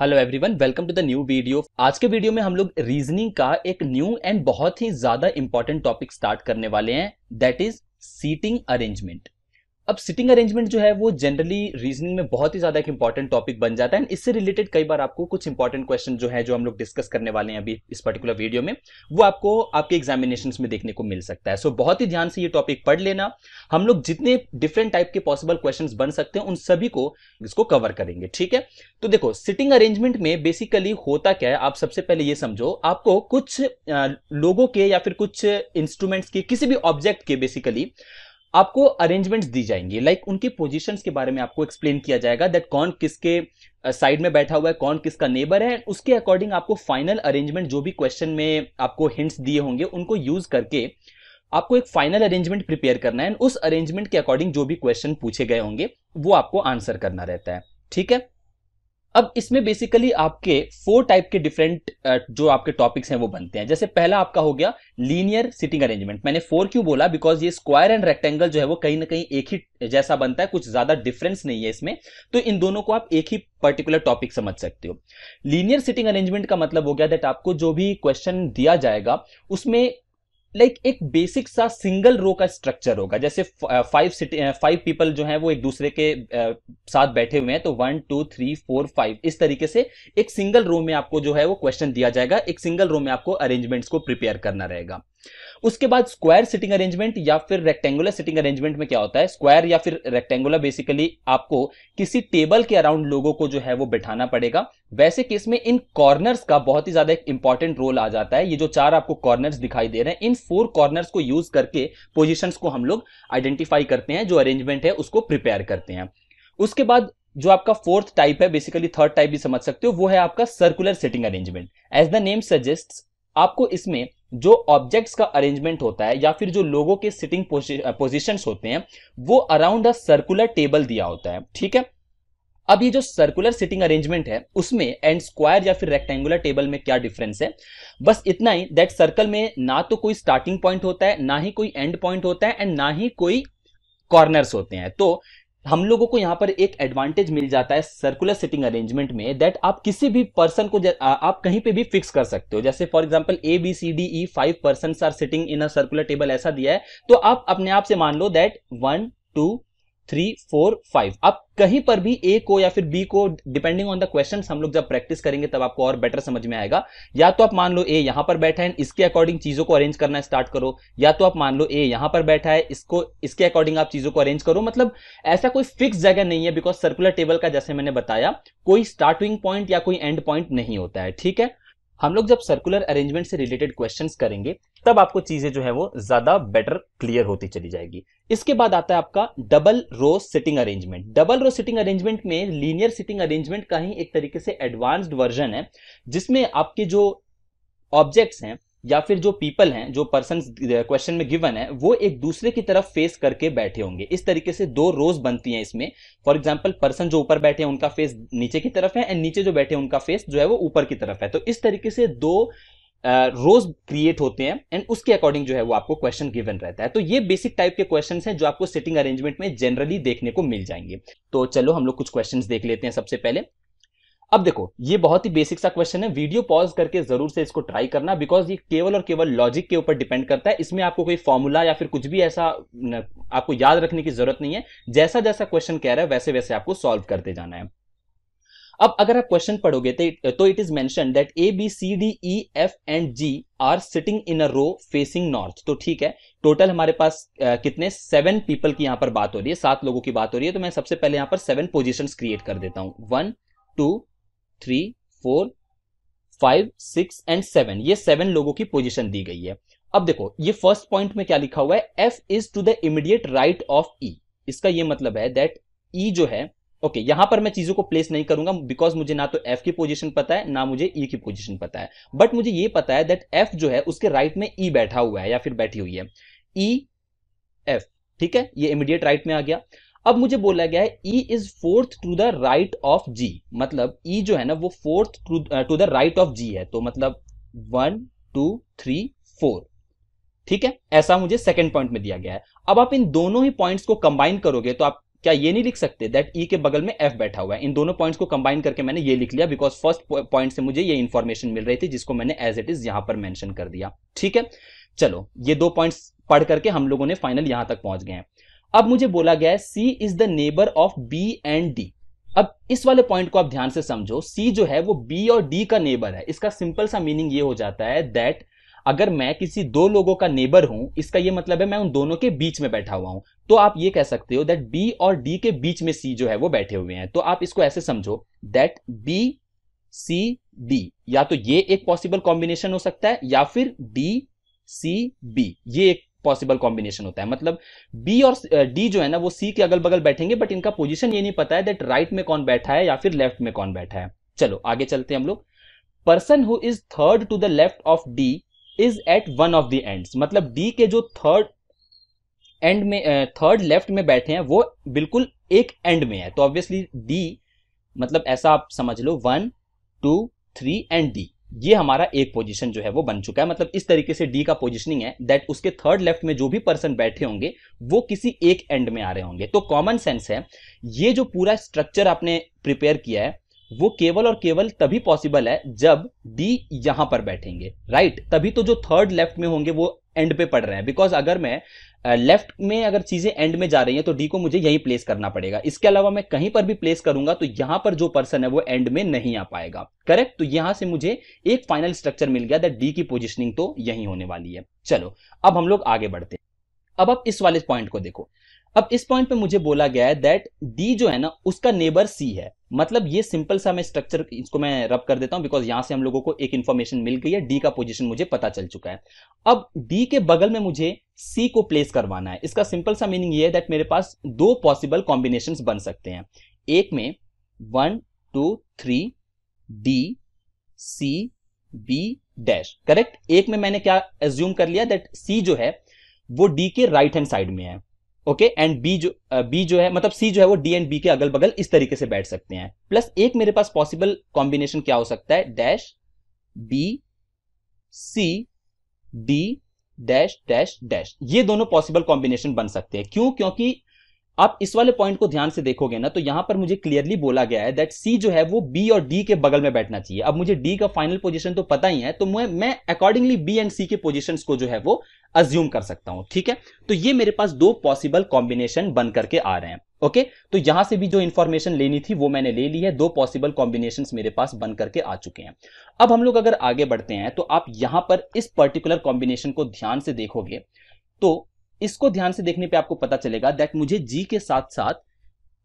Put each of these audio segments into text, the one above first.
Hello everyone welcome to the new video आज के video में हम लोग रीजनिंग का एक न्यू एंड बहुत ही ज्यादा इंपॉर्टेंट टॉपिक स्टार्ट करने वाले हैं दैट इज सीटिंग अरेंजमेंट अब सिटिंग अरेंजमेंट जो है वो जनरली रीजनिंग में बहुत ही ज्यादा एक इंपॉर्टेंट टॉपिक बन जाता है एंड इससे रिलेटेड कई बार आपको कुछ इंपॉर्टेंट क्वेश्चन जो है जो हम लोग डिस्कस करने वाले हैं अभी इस पर्टिकुलर वीडियो में वो आपको आपके एग्जामिनेशन में देखने को मिल सकता है सो so, बहुत ही ध्यान से ये टॉपिक पढ़ लेना हम लोग जितने डिफरेंट टाइप के पॉसिबल क्वेश्चन बन सकते हैं उन सभी को इसको कवर करेंगे ठीक है तो देखो सिटिंग अरेंजमेंट में बेसिकली होता क्या है आप सबसे पहले ये समझो आपको कुछ लोगों के या फिर कुछ इंस्ट्रूमेंट्स के किसी भी ऑब्जेक्ट के बेसिकली आपको अरेंजमेंट्स दी जाएंगी लाइक like उनके पोजीशंस के बारे में आपको एक्सप्लेन किया जाएगा दैट कौन किसके साइड में बैठा हुआ है कौन किसका नेबर है उसके अकॉर्डिंग आपको फाइनल अरेंजमेंट जो भी क्वेश्चन में आपको हिंट्स दिए होंगे उनको यूज करके आपको एक फाइनल अरेंजमेंट प्रिपेयर करना है उस अरेंजमेंट के अकॉर्डिंग जो भी क्वेश्चन पूछे गए होंगे वो आपको आंसर करना रहता है ठीक है अब इसमें बेसिकली आपके फोर टाइप के डिफरेंट uh, जो आपके टॉपिक्स हैं वो बनते हैं जैसे पहला आपका हो गया लीनियर सिटिंग अरेंजमेंट मैंने फोर क्यों बोला बिकॉज ये स्क्वायर एंड रेक्टेंगल जो है वो कहीं ना कहीं एक ही जैसा बनता है कुछ ज्यादा डिफरेंस नहीं है इसमें तो इन दोनों को आप एक ही पर्टिकुलर टॉपिक समझ सकते हो लीनियर सिटिंग अरेंजमेंट का मतलब हो गया दैट आपको जो भी क्वेश्चन दिया जाएगा उसमें लाइक like, एक बेसिक सा सिंगल रो का स्ट्रक्चर होगा जैसे फाइव सिटी फाइव पीपल जो हैं वो एक दूसरे के uh, साथ बैठे हुए हैं तो one two three four five इस तरीके से एक सिंगल रो में आपको जो है वो क्वेश्चन दिया जाएगा एक सिंगल रो में आपको अरेंजमेंट्स को प्रिपेयर करना रहेगा उसके बाद स्क्वायर सिटिंग अरेंजमेंट या फिर रेक्टेंगुलर सिटिंग अरेंजमेंट में क्या होता है स्क्वायर या फिर रेक्टेंगुलर बेसिकली आपको किसी टेबल के अराउंड लोगों को जो है वो बिठाना पड़ेगा वैसे केस में इन कॉर्नर्स का बहुत ही ज्यादा एक इंपॉर्टेंट रोल आ जाता है ये जो चार आपको कॉर्नर्स दिखाई दे रहे हैं इन फोर कॉर्नर्स को यूज करके पोजिशन को हम लोग आइडेंटिफाई करते हैं जो अरेंजमेंट है उसको प्रिपेयर करते हैं उसके बाद जो आपका फोर्थ टाइप है बेसिकली थर्ड टाइप भी समझ सकते हो वो है आपका circular sitting arrangement as the name suggest आपको इसमें जो ऑब्जेक्ट्स का अरेंजमेंट होता है या फिर जो लोगों के सिटिंग पोजिशन होते हैं वो अराउंड अ सर्कुलर टेबल दिया होता है ठीक है अब ये जो सर्कुलर सिटिंग अरेंजमेंट है उसमें एंड स्क्वायर या फिर रेक्टेंगुलर टेबल में क्या डिफरेंस है बस इतना ही दैट सर्कल में ना तो कोई स्टार्टिंग पॉइंट होता है ना ही कोई एंड पॉइंट होता है एंड ना ही कोई कॉर्नर्स होते हैं तो हम लोगों को यहाँ पर एक एडवांटेज मिल जाता है सर्कुलर सिटिंग अरेंजमेंट में दैट आप किसी भी पर्सन को आप कहीं पे भी फिक्स कर सकते हो जैसे for example A B C D E five person are sitting in a circular table ऐसा दिया है तो आप अपने आप से मान लो that one two three four five आप कहीं पर भी ए को या फिर बी को डिपेंडिंग ऑन द क्वेश्चन हम लोग जब प्रैक्टिस करेंगे तब आपको और बेटर समझ में आएगा या तो आप मान लो ए यहां पर बैठा है इसके अकॉर्डिंग चीजों को अरेंज करना स्टार्ट करो या तो आप मान लो ए यहां पर बैठा है इसको इसके अकॉर्डिंग आप चीजों को अरेंज करो मतलब ऐसा कोई फिक्स जगह नहीं है बिकॉज सर्कुलर टेबल का जैसे मैंने बताया कोई स्टार्टिंग पॉइंट या कोई एंड पॉइंट नहीं होता है ठीक है हम लोग जब सर्कुलर अरेंजमेंट से रिलेटेड क्वेश्चन करेंगे तब आपको चीजें जो है वो ज्यादा बेटर क्लियर होती चली जाएगी इसके बाद आता है आपका double row sitting arrangement double row sitting arrangement में लीनियर सिटिंग अरेंजमेंट का ही एक तरीके से एडवांस्ड वर्जन है जिसमें आपके जो ऑब्जेक्ट्स हैं या फिर जो पीपल हैं जो पर्सन क्वेश्चन uh, में गिवन है वो एक दूसरे की तरफ फेस करके बैठे होंगे इस तरीके से दो रोज बनती हैं इसमें फॉर एग्जाम्पल पर्सन जो ऊपर बैठे हैं उनका फेस नीचे की तरफ है एंड नीचे जो बैठे हैं उनका फेस जो है वो ऊपर की तरफ है तो इस तरीके से दो रोज uh, क्रिएट होते हैं एंड उसके अकॉर्डिंग जो है वो आपको क्वेश्चन गिवन रहता है तो ये बेसिक टाइप के क्वेश्चन हैं जो आपको सिटिंग अरेंजमेंट में जनरली देखने को मिल जाएंगे तो चलो हम लोग कुछ क्वेश्चन देख लेते हैं सबसे पहले अब देखो ये बहुत ही बेसिक सा क्वेश्चन है वीडियो पॉज करके जरूर से इसको ट्राई करना बिकॉज ये केवल और केवल लॉजिक के ऊपर डिपेंड करता है इसमें आपको कोई फॉर्मूला या फिर कुछ भी ऐसा आपको याद रखने की जरूरत नहीं है जैसा जैसा क्वेश्चन कह रहा है वैसे वैसे आपको सॉल्व करते जाना है अब अगर आप क्वेश्चन पढ़ोगे तो it is mention that A B C D E F and G are sitting in a row facing north तो ठीक है टोटल हमारे पास आ, कितने सेवन पीपल की यहां पर बात हो रही है सात लोगों की बात हो रही है तो मैं सबसे पहले यहां पर सेवन पोजिशन क्रिएट कर देता हूं one two three four five six and seven ये सेवन लोगों की पोजिशन दी गई है अब देखो ये फर्स्ट पॉइंट में क्या लिखा हुआ है F is to the immediate right of E इसका ये मतलब है दैट ई e जो है ओके okay, यहां पर मैं चीजों को प्लेस नहीं करूंगा बिकॉज मुझे ना तो एफ की पोजिशन पता है ना मुझे ई e की पोजिशन पता है बट मुझे ये पता है दैट एफ जो है उसके राइट में ई e बैठा हुआ है या फिर बैठी हुई है ई e, एफ ठीक है ये इमीडिएट राइट में आ गया अब मुझे बोला गया है E is fourth to the right of G मतलब ई e जो है ना वो fourth to the right of G है तो मतलब वन टू थ्री फोर ठीक है ऐसा मुझे सेकेंड पॉइंट में दिया गया है अब आप इन दोनों ही पॉइंट्स को कंबाइन करोगे तो आप क्या ये नहीं लिख सकते दैट ई e के बगल में एफ बैठा हुआ है इन दोनों पॉइंट्स को कंबाइन करके मैंने ये लिख लिया बिकॉज फर्स्ट पॉइंट से मुझे ये इन्फॉर्मेशन मिल रही थी जिसको मैंने एज इट इज यहां पर मेंशन कर दिया ठीक है चलो ये दो पॉइंट्स पढ़ करके हम लोगों ने फाइनल यहां तक पहुंच गए हैं अब मुझे बोला गया है C is the neighbour of B and D अब इस वाले पॉइंट को आप ध्यान से समझो सी जो है वो बी और डी का नेबर है इसका सिंपल सा मीनिंग ये हो जाता है दैट अगर मैं किसी दो लोगों का नेबर हूं इसका ये मतलब है मैं उन दोनों के बीच में बैठा हुआ हूं तो आप ये कह सकते हो दैट बी और डी के बीच में सी जो है वो बैठे हुए हैं तो आप इसको ऐसे समझो दैट बी सी डी या तो ये एक पॉसिबल कॉम्बिनेशन हो सकता है या फिर डी सी बी ये एक पॉसिबल कॉम्बिनेशन होता है मतलब बी और डी uh, जो है ना वो सी के अगल बगल बैठेंगे बट इनका पोजिशन ये नहीं पता है दैट राइट में कौन बैठा है या फिर लेफ्ट में कौन बैठा है चलो आगे चलते हैं हम लोग person who is third to the left of D is at one of the end मतलब डी के जो थर्ड एंड में थर्ड uh, लेफ्ट में बैठे हैं वो बिल्कुल एक एंड में है तो ऑब्वियसली डी मतलब ऐसा आप समझ लो one two three and D ये हमारा एक पोजीशन जो है वो बन चुका है मतलब इस तरीके से डी का पोजीशनिंग है दैट उसके थर्ड लेफ्ट में जो भी पर्सन बैठे होंगे वो किसी एक एंड में आ रहे होंगे तो कॉमन सेंस है ये जो पूरा स्ट्रक्चर आपने प्रिपेयर किया है वो केवल और केवल तभी पॉसिबल है जब डी यहां पर बैठेंगे राइट तभी तो जो थर्ड लेफ्ट में होंगे वो एंड पे पढ़ रहे हैं बिकॉज अगर मैं लेफ्ट में अगर चीजें एंड में जा रही हैं तो डी को मुझे यहीं प्लेस करना पड़ेगा इसके अलावा मैं कहीं पर भी प्लेस करूंगा तो यहां पर जो पर्सन है वो एंड में नहीं आ पाएगा करेक्ट तो यहां से मुझे एक फाइनल स्ट्रक्चर मिल गया दैट डी की पोजिशनिंग तो यही होने वाली है चलो अब हम लोग आगे बढ़ते हैं अब आप इस वाले पॉइंट को देखो अब इस पॉइंट पे मुझे बोला गया है दैट डी जो है ना उसका नेबर सी है मतलब ये सिंपल सा मैं स्ट्रक्चर इसको मैं रब कर देता हूं बिकॉज यहां से हम लोगों को एक इन्फॉर्मेशन मिल गई है डी का पोजीशन मुझे पता चल चुका है अब डी के बगल में मुझे सी को प्लेस करवाना है इसका सिंपल सा मीनिंग ये है दैट मेरे पास दो पॉसिबल कॉम्बिनेशन बन सकते हैं एक में one two three D C B dash correct एक में मैंने क्या एज्यूम कर लिया दैट सी जो है वो डी के राइट हैंड साइड में है ओके एंड बी जो बी जो है मतलब सी जो है वो डी एंड बी के अगल बगल इस तरीके से बैठ सकते हैं प्लस एक मेरे पास पॉसिबल कॉम्बिनेशन क्या हो सकता है dash B C D dash dash dash ये दोनों पॉसिबल कॉम्बिनेशन बन सकते हैं क्यों क्योंकि आप इस वाले पॉइंट को ध्यान से देखोगे ना तो यहां पर मुझे क्लियरली बोला गया है दैट सी जो है वो बी और डी के बगल में बैठना चाहिए अब मुझे डी का फाइनल पोजिशन तो पता ही है तो मैं अकॉर्डिंगली बी एंड सी के पोजिशन को जो है वो अज्यूम कर सकता हूं ठीक है तो ये मेरे पास दो पॉसिबल कॉम्बिनेशन बन करके आ रहे हैं ओके okay? तो यहां से भी जो इंफॉर्मेशन लेनी थी वो मैंने ले ली है दो पॉसिबल कॉम्बिनेशन मेरे पास बन करके आ चुके हैं अब हम लोग अगर आगे बढ़ते हैं तो आप यहां पर इस पर्टिकुलर कॉम्बिनेशन को ध्यान से देखोगे तो इसको ध्यान से देखने पे आपको पता चलेगा दैट मुझे जी के साथ साथ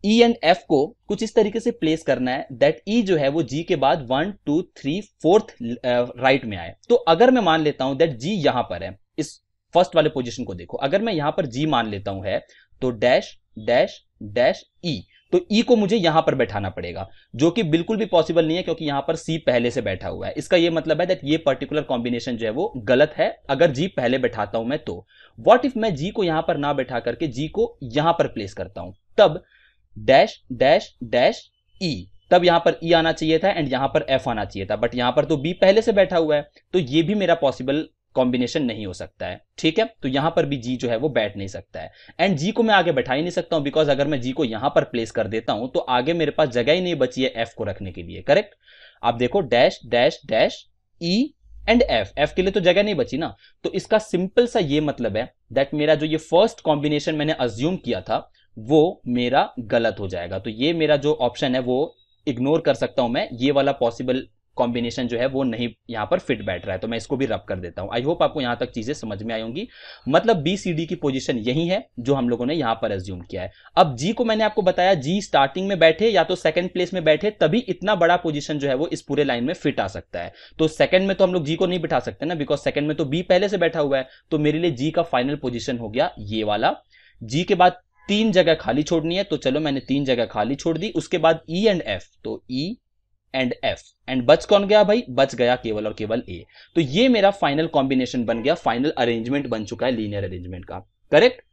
ई एंड एफ को कुछ इस तरीके से प्लेस करना है दैट ई e जो है वो जी के बाद one two three fourth right में आए तो अगर मैं मान लेता हूं दैट जी यहां पर है इस फर्स्ट वाले पोजिशन को देखो अगर मैं यहां पर जी मान लेता हूं है तो dash dash dash E e. तो ई e को मुझे यहां पर बैठाना पड़ेगा जो कि बिल्कुल भी पॉसिबल नहीं है क्योंकि यहां पर सी पहले से बैठा हुआ है इसका यह मतलब है दैट ये पर्टिकुलर कॉम्बिनेशन जो है वो गलत है अगर जी पहले बैठाता हूं मैं तो वॉट इफ मैं जी को यहां पर ना बैठा करके जी को यहां पर प्लेस करता हूं तब डैश डैश डैश ई तब यहां पर ई e आना चाहिए था एंड यहां पर एफ आना चाहिए था बट यहां पर तो बी पहले से बैठा हुआ है तो ये भी मेरा पॉसिबल कॉम्बिनेशन नहीं हो सकता है ठीक है तो यहां पर भी जी जो है वो बैठ नहीं सकता है एंड जी को मैं आगे बैठा ही नहीं सकता हूं बिकॉज अगर मैं जी को यहां पर प्लेस कर देता हूं तो आगे मेरे पास जगह ही नहीं बची है एफ को रखने के लिए करेक्ट आप देखो dash dash dash E and F F के लिए तो जगह नहीं बची ना तो इसका सिंपल सा ये मतलब है दैट मेरा जो ये फर्स्ट कॉम्बिनेशन मैंने अज्यूम किया था वो मेरा गलत हो जाएगा तो ये मेरा जो ऑप्शन है वो इग्नोर कर सकता हूं मैं ये वाला पॉसिबल कॉम्बिनेशन जो है वो नहीं यहाँ पर फिट बैठ रहा है तो मैं इसको भी रब कर देता हूँ आई होप आपको यहाँ तक चीज़ें समझ में आई होंगी मतलब बी सी डी की पोजिशन यही है जो हम लोगों ने यहाँ पर एज्यूम किया है अब जी को मैंने आपको बताया जी स्टार्टिंग में बैठे या तो सेकंड प्लेस में बैठे तभी इतना बड़ा पोजिशन जो है वो इस पूरे लाइन में फिट आ सकता है तो सेकंड में तो हम लोग जी को नहीं बिठा सकते ना बिकॉज सेकंड में तो बी पहले से बैठा हुआ है तो मेरे लिए जी का फाइनल पोजिशन हो गया ये वाला जी के बाद तीन जगह खाली छोड़नी है तो चलो मैंने तीन जगह खाली छोड़ दी उसके बाद ई एंड एफ तो E e and F and बच कौन गया भाई बच गया केवल और केवल ए तो ये मेरा फाइनल कॉम्बिनेशन बन गया फाइनल अरेंजमेंट बन चुका है लीनियर अरेंजमेंट का करेक्ट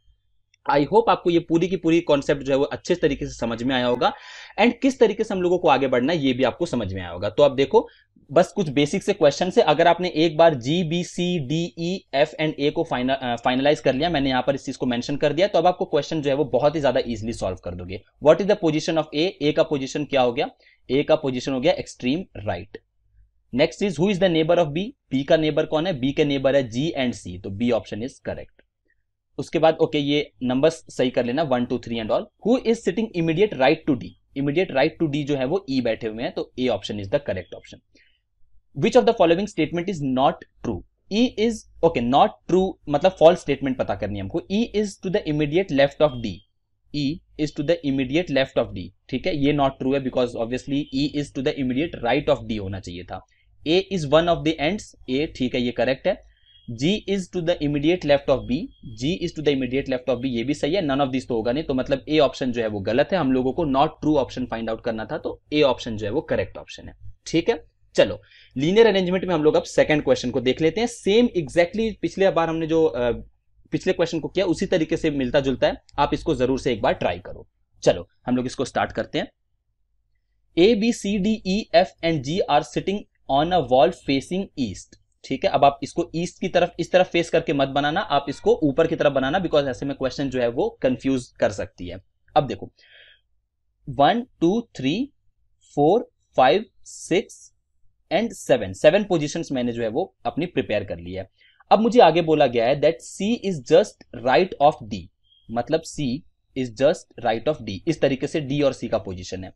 आई होप आपको ये पूरी की पूरी कॉन्सेप्ट जो है वो अच्छे तरीके से समझ में आया होगा एंड किस तरीके से हम लोगों को आगे बढ़ना है ये भी आपको समझ में आया होगा तो आप देखो बस कुछ बेसिक से क्वेश्चन से अगर आपने एक बार G B C D E F and A को फाइनल फाइनलाइज कर लिया मैंने यहां पर इस चीज को मेंशन कर दिया तो अब आपको क्वेश्चन जो है वो बहुत ही ज्यादा इजीली सॉल्व कर दोगे what is the position of A A का पोजीशन क्या हो गया ए का पोजीशन हो गया extreme right next is who is the neighbour of B B का नेबर कौन है बी के नेबर है जी एंड सी तो बी ऑप्शन इज करेक्ट उसके बाद ओके okay, ये नंबर सही कर लेना one two three and all who is sitting immediate right to D immediate right to D जो है वो ई e बैठे हुए हैं तो A option is the correct option which of the following statement is not true E is okay not true मतलब false statement पता करनी है हमको E is to the immediate left of D E is to the immediate left of D ठीक है ये not true है because obviously E is to the immediate right of D होना चाहिए था A is one of the ends A ठीक है ये करेक्ट है G is to the immediate left of B G is to the immediate left of B ये भी सही है नन ऑफ दिस तो होगा नहीं तो मतलब ए ऑप्शन जो है वो गलत है हम लोगों को not true option find out करना था तो ए ऑप्शन जो है वो करेक्ट ऑप्शन है ठीक है चलो लीनियर अरेंजमेंट में हम लोग अब सेकंड क्वेश्चन को देख लेते हैं सेम एग्जैक्टली exactly पिछले बार हमने जो पिछले क्वेश्चन को किया उसी तरीके से मिलता जुलता है आप इसको जरूर से एक बार ट्राई करो चलो हम लोग इसको स्टार्ट करते हैं A B C D E F and G are sitting on a wall facing east ठीक है अब आप इसको ईस्ट की तरफ इस तरफ फेस करके मत बनाना आप इसको ऊपर की तरफ बनाना बिकॉज ऐसे में क्वेश्चन जो है वो कंफ्यूज कर सकती है अब देखो one two three four five six and seven seven position मैंने जो है वो अपनी प्रिपेयर कर ली है अब मुझे आगे बोला गया है that C is just right of D मतलब C is just right of D इस तरीके से डी और सी का पोजिशन है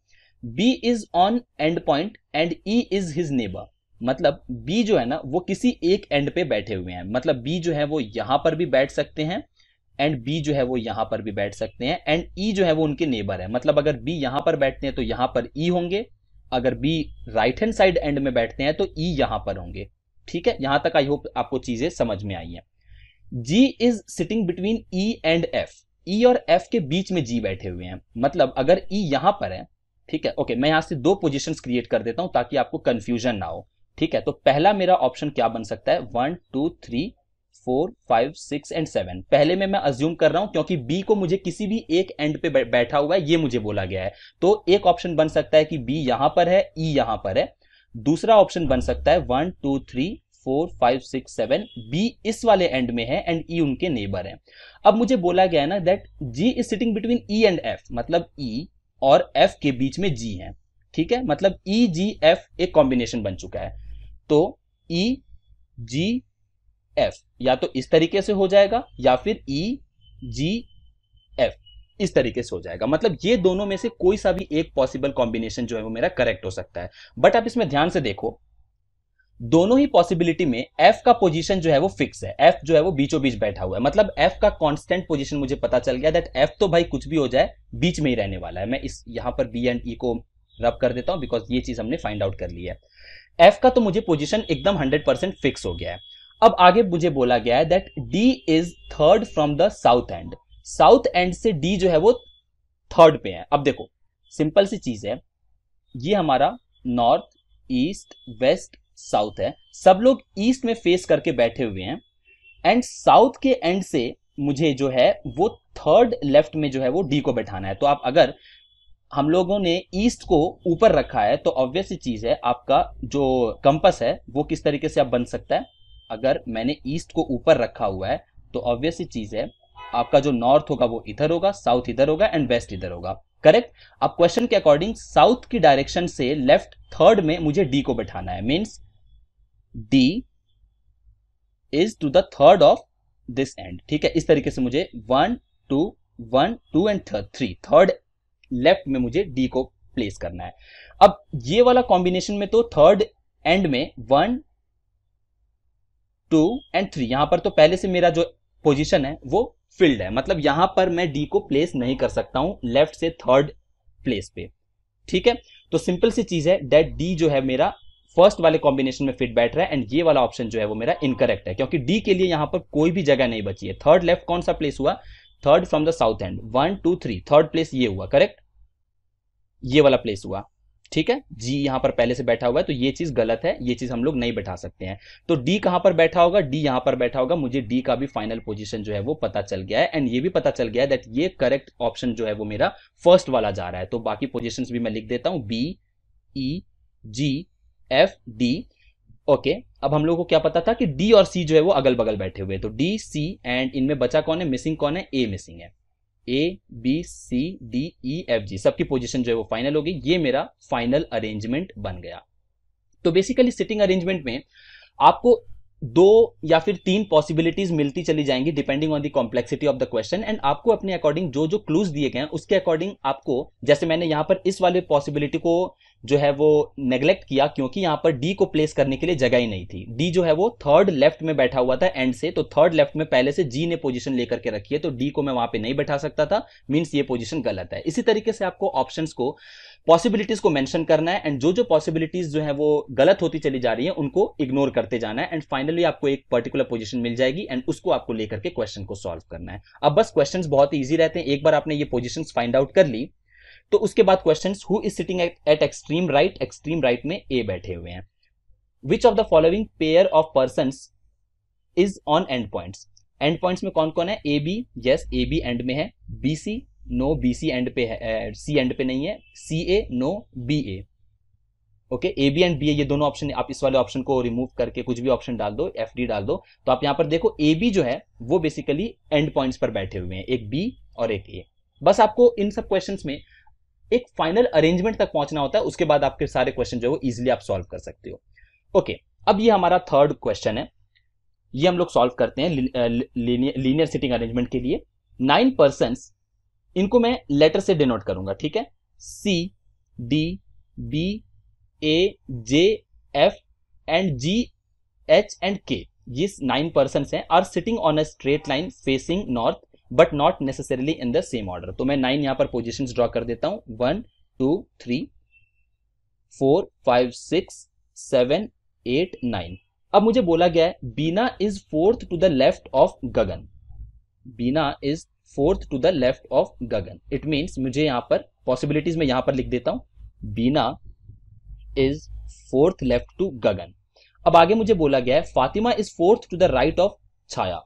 B is on end point and E is his neighbour मतलब बी जो है ना वो किसी एक एंड पे बैठे हुए हैं मतलब बी जो है वो यहां पर भी बैठ सकते हैं एंड बी जो है वो यहां पर भी बैठ सकते हैं एंड ई e जो है वो उनके नेबर है मतलब अगर बी यहां पर बैठते हैं तो यहां पर ई e होंगे अगर B right hand side end में बैठते हैं तो ई e यहां पर होंगे ठीक है यहां तक आई होप आपको चीजें समझ में आई हैं G is sitting between E and F E और एफ के बीच में जी बैठे हुए हैं मतलब अगर ई e यहां पर है ठीक है ओके मैं यहां से दो पोजिशन क्रिएट कर देता हूं ताकि आपको कंफ्यूजन ना हो ठीक है तो पहला मेरा ऑप्शन क्या बन सकता है one two three four five six and seven पहले में मैं अज्यूम कर रहा हूं क्योंकि बी को मुझे किसी भी एक एंड पे बैठा हुआ है ये मुझे बोला गया है तो एक ऑप्शन बन सकता है कि बी यहां पर है ई e यहां पर है दूसरा ऑप्शन बन सकता है one two three four five six seven B इस वाले एंड में है एंड ई e उनके नेबर है अब मुझे बोला गया है ना that G is sitting between E and F मतलब ई e और एफ के बीच में जी है ठीक है मतलब ई जी एफ एक कॉम्बिनेशन बन चुका है तो ई e, जी एफ या तो इस तरीके से हो जाएगा या फिर ई जी एफ इस तरीके से हो जाएगा मतलब ये दोनों में से कोई सा भी एक पॉसिबल कॉम्बिनेशन जो है वो मेरा करेक्ट हो सकता है बट आप इसमें ध्यान से देखो दोनों ही पॉसिबिलिटी में एफ का पोजीशन जो है वो फिक्स है एफ जो है वो बीचों बीच बैठा हुआ है मतलब एफ का कांस्टेंट पोजीशन मुझे पता चल गया दैट एफ तो भाई कुछ भी हो जाए बीच में ही रहने वाला है मैं इस यहां पर बी एंड ई को रब कर देता हूं बिकॉज ये चीज हमने फाइंड आउट कर ली है एफ का तो मुझे पोजीशन एकदम हंड्रेड फिक्स हो गया है अब आगे मुझे बोला गया है that D is third from the south end south end से डी जो है वो थर्ड पे है अब देखो सिंपल सी चीज है ये हमारा नॉर्थ ईस्ट वेस्ट साउथ है सब लोग ईस्ट में फेस करके बैठे हुए हैं एंड साउथ के एंड से मुझे जो है वो थर्ड लेफ्ट में जो है वो डी को बैठाना है तो आप अगर हम लोगों ने ईस्ट को ऊपर रखा है तो ऑब्वियसली चीज है आपका जो कंपस है वो किस तरीके से आप बन सकता है अगर मैंने ईस्ट को ऊपर रखा हुआ है तो ऑब्वियस चीज है आपका जो नॉर्थ होगा वो इधर होगा साउथ इधर होगा एंड वेस्ट इधर होगा करेक्ट अब क्वेश्चन के अकॉर्डिंग साउथ की डायरेक्शन से लेफ्ट थर्ड में मुझे डी को बैठाना है means D is to the third of this end ठीक है इस तरीके से मुझे one two one two and three third left में मुझे डी को प्लेस करना है अब ये वाला कॉम्बिनेशन में तो थर्ड एंड में वन टू एंड थ्री यहां पर तो पहले से मेरा जो पोजिशन है वो फिल्ड है मतलब यहां पर मैं डी को प्लेस नहीं कर सकता हूं लेफ्ट से थर्ड प्लेस पे ठीक है तो सिंपल सी चीज है डेट डी जो है मेरा फर्स्ट वाले कॉम्बिनेशन में फिट बैठ रहा है एंड ये वाला ऑप्शन जो है वो मेरा इनकरेक्ट है क्योंकि डी के लिए यहां पर कोई भी जगह नहीं बची है थर्ड लेफ्ट कौन सा प्लेस हुआ third from the south end one two three third place ये हुआ करेक्ट ये वाला प्लेस हुआ ठीक है जी यहां पर पहले से बैठा हुआ है तो ये चीज गलत है ये चीज हम लोग नहीं बैठा सकते हैं तो डी कहां पर बैठा होगा डी यहां पर बैठा होगा मुझे डी का भी फाइनल पोजीशन जो है वो पता चल गया है एंड ये भी पता चल गया है दैट ये करेक्ट ऑप्शन जो है वो मेरा फर्स्ट वाला जा रहा है तो बाकी पोजिशन भी मैं लिख देता हूं B E G F D okay okay, अब हम लोगों को क्या पता था कि डी और सी जो है वो अगल बगल बैठे हुए तो डी सी एंड इनमें बचा कौन है मिसिंग कौन है ए मिसिंग है A B C D E F G सबकी पोजिशन जो है वो फाइनल होगी ये मेरा फाइनल अरेंजमेंट बन गया तो बेसिकली सिटिंग अरेंजमेंट में आपको दो या फिर तीन पॉसिबिलिटीज मिलती चली जाएंगी depending on the complexity of the question and आपको अपने अकॉर्डिंग जो जो क्लूज दिए गए हैं उसके अकॉर्डिंग आपको जैसे मैंने यहां पर इस वाले पॉसिबिलिटी को जो है वो नेग्लेक्ट किया क्योंकि यहां पर डी को प्लेस करने के लिए जगह ही नहीं थी डी जो है वो थर्ड लेफ्ट में बैठा हुआ था एंड से तो थर्ड लेफ्ट में पहले से जी ने पोजीशन लेकर के रखी है तो डी को मैं वहां पे नहीं बैठा सकता था मीन्स ये पोजीशन गलत है इसी तरीके से आपको ऑप्शन को पॉसिबिलिटीज को मेंशन करना है एंड जो जो पॉसिबिलिटीज जो है वो गलत होती चली जा रही है उनको इग्नोर करते जाना है एंड फाइनली आपको एक पर्टिकुलर पोजीशन मिल जाएगी एंड उसको आपको लेकर के क्वेश्चन को सॉल्व करना है अब बस क्वेश्चंस बहुत ईजी रहते हैं एक बार आपने ये पोजिशन फाइंड आउट कर ली तो उसके बाद question who is sitting at extreme right extreme right में ए बैठे हुए हैं which of the following pair of person is on end point end points में कौन कौन है A B yes A B end में है B C no B C end पे है सी एंड पे नहीं है C A no B A okay A B and B A ये दोनों ऑप्शन आप इस वाले ऑप्शन को रिमूव करके कुछ भी ऑप्शन डाल दो एफ डी डाल दो तो आप यहां पर देखो ए बी जो है वो बेसिकली एंड पॉइंट्स पर बैठे हुए हैं एक बी और एक ए बस आपको इन सब क्वेश्चन में एक फाइनल अरेंजमेंट तक पहुंचना होता है उसके बाद आपके सारे क्वेश्चन जो है वो इजिली आप सॉल्व कर सकते हो ओके okay, अब ये हमारा थर्ड क्वेश्चन है ये हम लोग सॉल्व करते हैं लीनियर सिटिंग अरेंजमेंट के लिए नाइन पर्सन इनको मैं लेटर से डिनोट करूंगा ठीक है C D B A J F and G H and K ये नाइन पर्सन हैं are sitting on a straight line facing north but not necessarily in the same order तो मैं नाइन यहां पर पोजिशन ड्रॉ कर देता हूं one two three four five six seven eight nine अब मुझे बोला गया है Bina is fourth to the left of Gagan Bina is fourth to the left of Gagan it means मुझे यहां पर पॉसिबिलिटीज में यहां पर लिख देता हूं Bina is fourth left to Gagan अब आगे मुझे बोला गया है Fatima is fourth to the right of Chhaya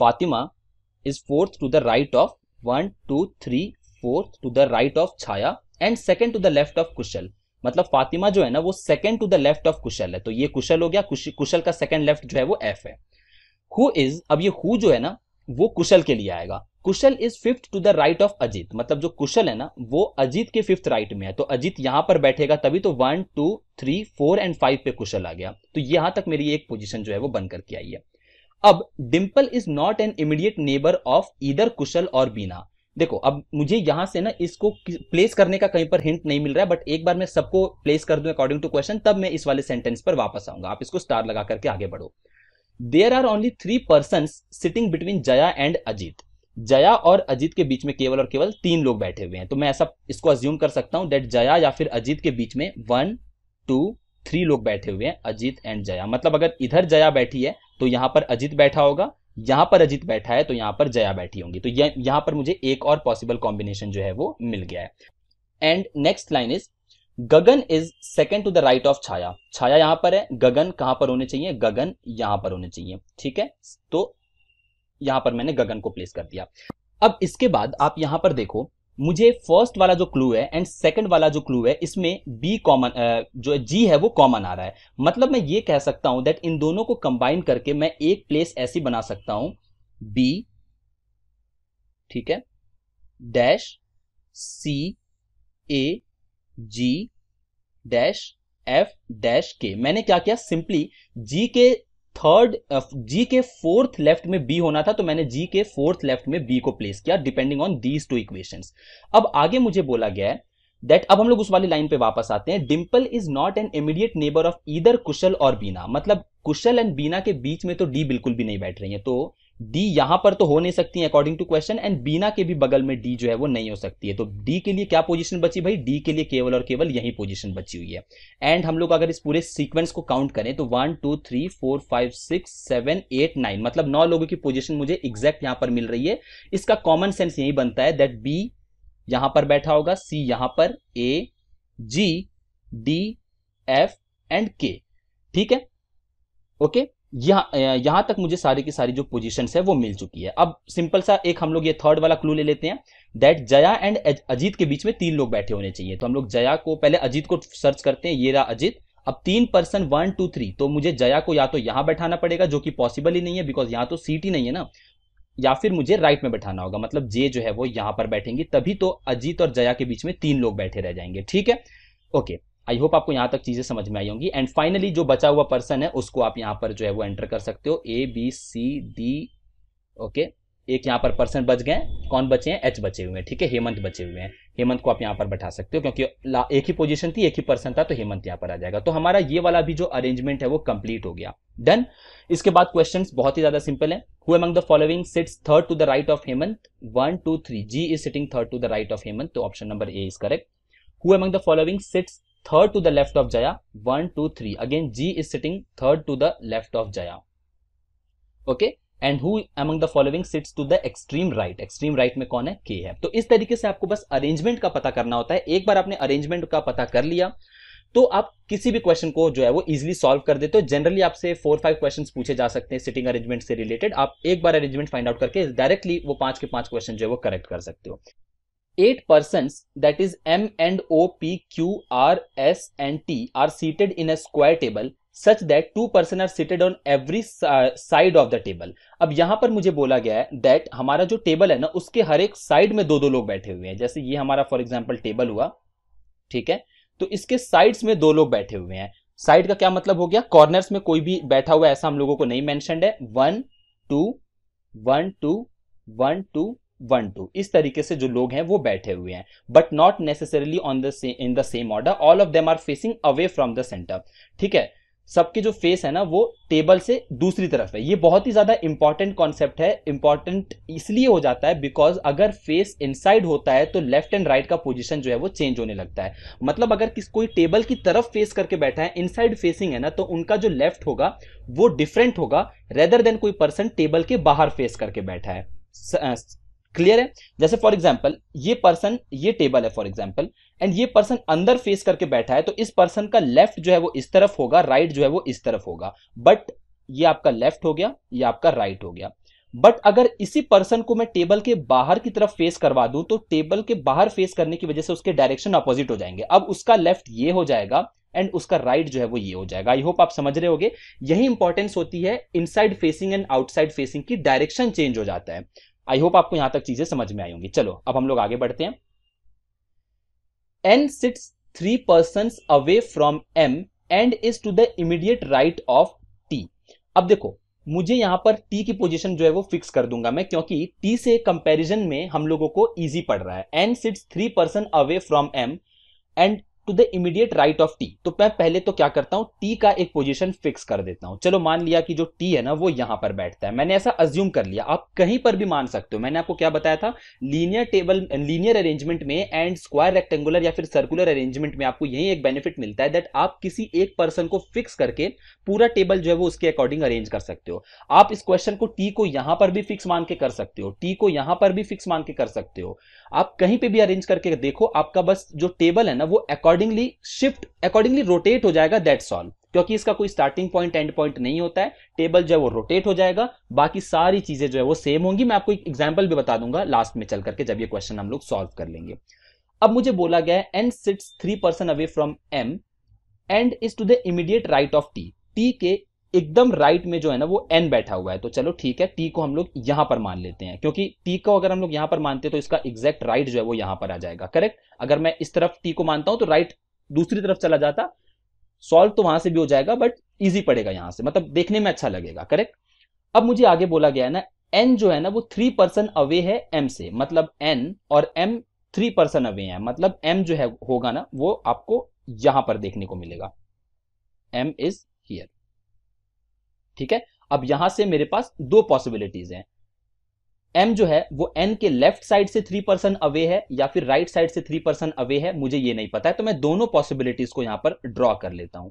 Fatima is fourth to the right of one two three fourth to the right of Chhaya and second to the left of Kushal मतलब फातिमा जो है ना वो second to the left of Kushal है तो ये कुशल हो गया कुशल का सेकेंड लेफ्ट जो है वो एफ है हु इज अब ये हु जो है ना वो कुशल के लिए आएगा Kushal is fifth to the right of Ajit मतलब जो कुशल है ना वो अजीत के फिफ्थ राइट में है तो अजीत यहां पर बैठेगा तभी तो one two three four and five पे कुशल आ गया तो यहां तक मेरी एक पोजिशन जो है वो बन करके आई है अब Dimple is not an immediate neighbour of इधर कुशल और बीना देखो अब मुझे यहां से ना इसको प्लेस करने का कहीं पर हिंट नहीं मिल रहा है बट एक बार मैं सबको प्लेस कर दूं अकॉर्डिंग टू क्वेश्चन तब मैं इस वाले सेंटेंस पर वापस आऊंगा आप इसको स्टार लगा करके आगे बढ़ो there are only three person sitting between Jaya and Ajit Jaya और अजीत के बीच में केवल और केवल तीन लोग बैठे हुए हैं तो मैं ऐसा इसको अज्यूम कर सकता हूं डेट जया या फिर अजीत के बीच में वन टू थ्री लोग बैठे हुए हैं अजीत एंड जया मतलब अगर इधर जया बैठी है तो यहां पर अजीत बैठा होगा यहां पर अजीत बैठा है तो यहां पर जया बैठी होंगी तो यह, यहां पर मुझे एक और पॉसिबल कॉम्बिनेशन जो है वो मिल गया है and next line is Gagan is second to the right of Chhaya Chhaya यहां पर है गगन कहां पर होने चाहिए गगन यहां पर होने चाहिए ठीक है तो यहां पर मैंने गगन को प्लेस कर दिया अब इसके बाद आप यहां पर देखो मुझे फर्स्ट वाला जो क्लू है एंड सेकंड वाला जो क्लू है इसमें बी कॉमन जो जी है वो कॉमन आ रहा है मतलब मैं ये कह सकता हूं दैट इन दोनों को कंबाइन करके मैं एक प्लेस ऐसी बना सकता हूं बी ठीक है dash C A G dash F dash K मैंने क्या किया सिंपली जी के थर्ड जी के फोर्थ लेफ्ट में बी होना था तो मैंने जी के फोर्थ लेफ्ट में बी को प्लेस किया depending on these two equation अब आगे मुझे बोला गया दैट अब हम लोग उस वाली लाइन पे वापस आते हैं Dimple is not an immediate neighbour of either Kushal और बीना मतलब कुशल एंड बीना के बीच में तो डी बिल्कुल भी नहीं बैठ रही है तो डी यहां पर तो हो नहीं सकती है according to question and Bina के भी बगल में डी जो है वो नहीं हो सकती है तो डी के लिए क्या पोजीशन बची भाई डी के लिए केवल और केवल यही पोजीशन बची हुई है एंड हम लोग अगर इस पूरे सीक्वेंस को काउंट करें तो one two three four five six seven eight nine मतलब नौ लोगों की पोजिशन मुझे एग्जैक्ट यहां पर मिल रही है इसका कॉमन सेंस यही बनता है दैट बी यहां पर बैठा होगा सी यहां पर A G D F and K ठीक है ओके okay? यहाँ यहाँ तक मुझे सारी की सारी जो पोजिशन है वो मिल चुकी है अब सिंपल सा एक हम लोग ये थर्ड वाला क्लू ले लेते हैं दैट जया एंड अजीत के बीच में तीन लोग बैठे होने चाहिए तो हम लोग जया को पहले अजीत को सर्च करते हैं ये रहा अजीत अब तीन पर्सन वन टू थ्री तो मुझे जया को या तो यहाँ बैठाना पड़ेगा जो कि पॉसिबल ही नहीं है बिकॉज यहाँ तो सीट ही नहीं है ना या फिर मुझे राइट में बैठाना होगा मतलब जे जो है वो यहाँ पर बैठेंगी तभी तो अजीत और जया के बीच में तीन लोग बैठे रह जाएंगे ठीक है ओके okay. आई होप आपको यहां तक चीज़ें समझ में आई होंगी एंड फाइनली जो बचा हुआ पर्सन है उसको आप यहां पर जो है वो एंटर कर सकते हो A B C D okay एक यहां पर पर्सन बच गए कौन बचे हैं एच बचे हुए हैं ठीक है हेमंत बचे हुए हैं हेमंत को आप यहाँ पर बैठा सकते हो क्योंकि एक ही पोजीशन थी एक ही पर्सन था तो हेमंत यहाँ पर आ जाएगा तो हमारा ये वाला भी जो अरेंजमेंट है वो कंप्लीट हो गया डन इसके बाद क्वेश्चन बहुत ही ज्यादा सिंपल है who among the following sits third to the right of Hemant one two three G is sitting third to the right of Hemant तो option number A is correct who the following sits third to the left of Jaya, 1, 2, 3. Again, G is sitting third to the left of Jaya. Okay. And who among the following sits to the extreme right extreme right में कौन है के है तो इस तरीके से आपको बस अरेंजमेंट का पता करना होता है एक बार आपने अरेंजमेंट का पता कर लिया तो आप किसी भी क्वेश्चन को जो है वो इजीली सॉल्व कर देते हो जनरली आपसे फोर फाइव क्वेश्चन पूछे जा सकते हैं सिटिंग अरेंजमेंट से रिलेटेड आप एक बार अरेंजमेंट फाइंड आउट करके डायरेक्टली वो पांच के पांच क्वेश्चन जो है वो करेक्ट कर सकते हो eight persons that is M and O, P, Q, R, S and T are seated in a square table such that two person are seated on every side of the table अब यहां पर मुझे बोला गया है that हमारा जो table है ना उसके हर एक side में दो दो लोग बैठे हुए हैं जैसे ये हमारा फॉर एग्जाम्पल टेबल हुआ ठीक है तो इसके sides में दो लोग बैठे हुए हैं साइड का क्या मतलब हो गया कॉर्नर्स में कोई भी बैठा हुआ ऐसा हम लोगों को नहीं मैंशनड है one two one two one two one two इस तरीके से जो लोग हैं वो बैठे हुए हैं but not necessarily on the in the same order all of them are facing away from the centre ठीक है सबके जो फेस है ना वो टेबल से दूसरी तरफ है ये बहुत ही ज्यादा इंपॉर्टेंट कॉन्सेप्ट है इंपॉर्टेंट इसलिए हो जाता है बिकॉज अगर फेस इनसाइड होता है तो लेफ्ट एंड राइट का पोजीशन जो है वो चेंज होने लगता है मतलब अगर किस कोई टेबल की तरफ फेस करके बैठा है इनसाइड फेसिंग है ना तो उनका जो लेफ्ट होगा वो डिफरेंट होगा रेदर देन कोई पर्सन टेबल के बाहर फेस करके बैठा है क्लियर है जैसे फॉर एग्जाम्पल ये पर्सन ये टेबल है फॉर एग्जाम्पल एंड ये पर्सन अंदर फेस करके बैठा है तो इस पर्सन का लेफ्ट जो है वो इस तरफ होगा राइट right जो है वो इस तरफ होगा बट ये आपका लेफ्ट हो गया ये आपका राइट right हो गया बट अगर इसी पर्सन को मैं टेबल के बाहर की तरफ फेस करवा दूं तो टेबल के बाहर फेस करने की वजह से उसके डायरेक्शन अपोजिट हो जाएंगे अब उसका लेफ्ट ये हो जाएगा एंड उसका राइट right जो है वो ये हो जाएगा आई होप आप समझ रहे होगे यही इंपॉर्टेंस होती है inside facing and outside facing की डायरेक्शन चेंज हो जाता है आई होप आपको यहां तक चीजें समझ में आई होंगी चलो अब हम लोग आगे बढ़ते हैं N sits three person away from M and is to the immediate right of T अब देखो मुझे यहां पर टी की पोजीशन जो है वो फिक्स कर दूंगा मैं क्योंकि टी से कंपैरिजन में हम लोगों को इजी पड़ रहा है N sits three person away from M and to the immediate right of T तो मैं पहले तो क्या करता हूं टी का एक पोजिशन फिक्स कर देता हूं चलो मान लिया कि जो टी है ना वो यहां पर बैठता है मैंने ऐसा अज्यूम कर लिया आप कहीं पर भी मान सकते हो मैंने आपको क्या बताया था लीनियर टेबल लीनियर अरेंजमेंट में एंड स्क्वायर रेक्टेंगुलर या फिर सर्कुलर अरेंजमेंट में आपको यही एक बेनिफिट मिलता है दैट आप किसी एक पर्सन को फिक्स करके पूरा टेबल जो है वो उसके अकॉर्डिंग अरेंज कर सकते हो आप इस क्वेश्चन को टी को यहां पर भी फिक्स मान के कर सकते हो टी को यहां पर भी फिक्स मान के कर सकते हो आप कहीं पर भी अरेंज करके देखो आपका बस जो टेबल है ना वो according accordingly shift accordingly rotate हो जाएगा दैट्स ऑल क्योंकि इसका कोई स्टार्टिंग पॉइंट एंड पॉइंट नहीं होता है टेबल जो है वो रोटेट हो जाएगा बाकी सारी चीजें जो है वो सेम होंगी मैं आपको एक एग्जाम्पल भी बता दूंगा लास्ट में चल करके जब ये क्वेश्चन हम लोग सॉल्व कर लेंगे अब मुझे बोला गया है N sits three person away from M and is to the immediate right of T T के एकदम राइट में जो है ना वो एन बैठा हुआ है तो चलो ठीक है टी को हम लोग यहां पर मान लेते हैं क्योंकि टी को अगर हम लोग यहां पर मानते हैं तो इसका एग्जैक्ट राइट जो है वो यहां पर आ जाएगा करेक्ट अगर मैं इस तरफ टी को मानता हूं तो राइट दूसरी तरफ चला जाता सॉल्व तो वहां से भी हो जाएगा बट ईजी पड़ेगा यहां से मतलब देखने में अच्छा लगेगा करेक्ट अब मुझे आगे बोला गया है ना एन जो है ना वो थ्री परसेंट अवे है एम से मतलब एन और एम थ्री परसेंट अवे है मतलब एम जो है होगा ना वो आपको यहां पर देखने को मिलेगा एम इज हियर ठीक है अब यहां से मेरे पास दो पॉसिबिलिटीज हैं एम जो है वो एन के लेफ्ट साइड से थ्री परसेंट अवे है या फिर राइट right साइड से थ्री परसेंट अवे है मुझे ये नहीं पता है तो मैं दोनों पॉसिबिलिटीज को यहां पर ड्रॉ कर लेता हूं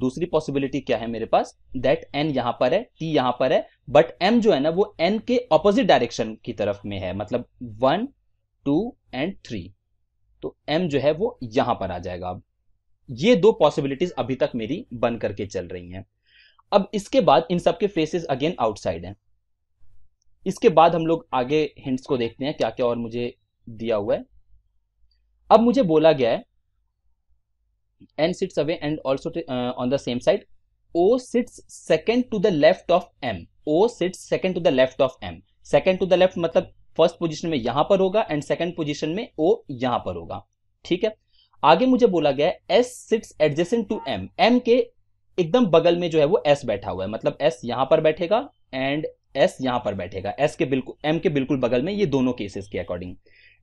दूसरी पॉसिबिलिटी क्या है मेरे पास दैट एन यहां पर है टी यहां पर है बट एम जो है ना वो एन के ऑपोजिट डायरेक्शन की तरफ में है मतलब वन टू एंड थ्री तो एम जो है वो यहां पर आ जाएगा अब ये दो पॉसिबिलिटीज अभी तक मेरी बन करके चल रही हैं अब इसके बाद इन सबके फेसेस अगेन आउटसाइड हैं इसके बाद हम लोग आगे हिंट्स को देखते हैं क्या क्या और मुझे दिया हुआ है अब मुझे बोला गया है N sits away and also on the same side O sits second to the left of M O sits second to the left of M second to the left मतलब फर्स्ट पोजिशन में यहां पर होगा and second position में ओ यहां पर होगा ठीक है आगे मुझे बोला गया S sits adjacent to M M के एकदम बगल में जो है वो एस बैठा हुआ है मतलब एस यहां पर बैठेगा एंड एस यहां पर बैठेगा एस के बिल्कुल एम के बिल्कुल बगल में ये दोनों केसेस के according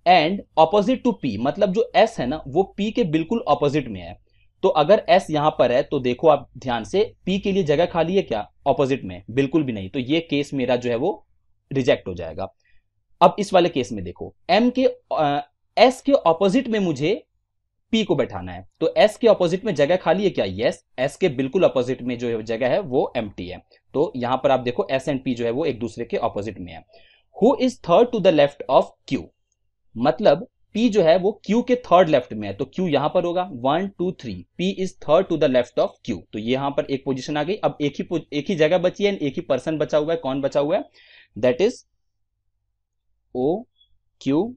and opposite to P मतलब जो एस है ना वो पी के बिल्कुल ऑपोजिट में है तो अगर एस यहां पर है तो देखो आप ध्यान से पी के लिए जगह खाली है क्या ऑपोजिट में बिल्कुल भी नहीं तो ये केस मेरा जो है वो रिजेक्ट हो जाएगा अब इस वाले केस में देखो एम के एस के ऑपोजिट में मुझे P को बैठाना है तो एस के ऑपोजिट में जगह खाली है क्या यस S के बिल्कुल ऑपोजिट में जो जगह है वो एम है तो यहां पर आप देखो एस एंड पी जो है वो एक दूसरे के ऑपोजिट में है who is third to the left of Q मतलब पी जो है वो क्यू के थर्ड लेफ्ट में है तो क्यू यहां पर होगा one two three P is third to the left of Q तो ये यहां पर एक पोजीशन आ गई अब एक ही एक ही जगह बची है एक ही पर्सन बचा हुआ है कौन बचा हुआ है that is O Q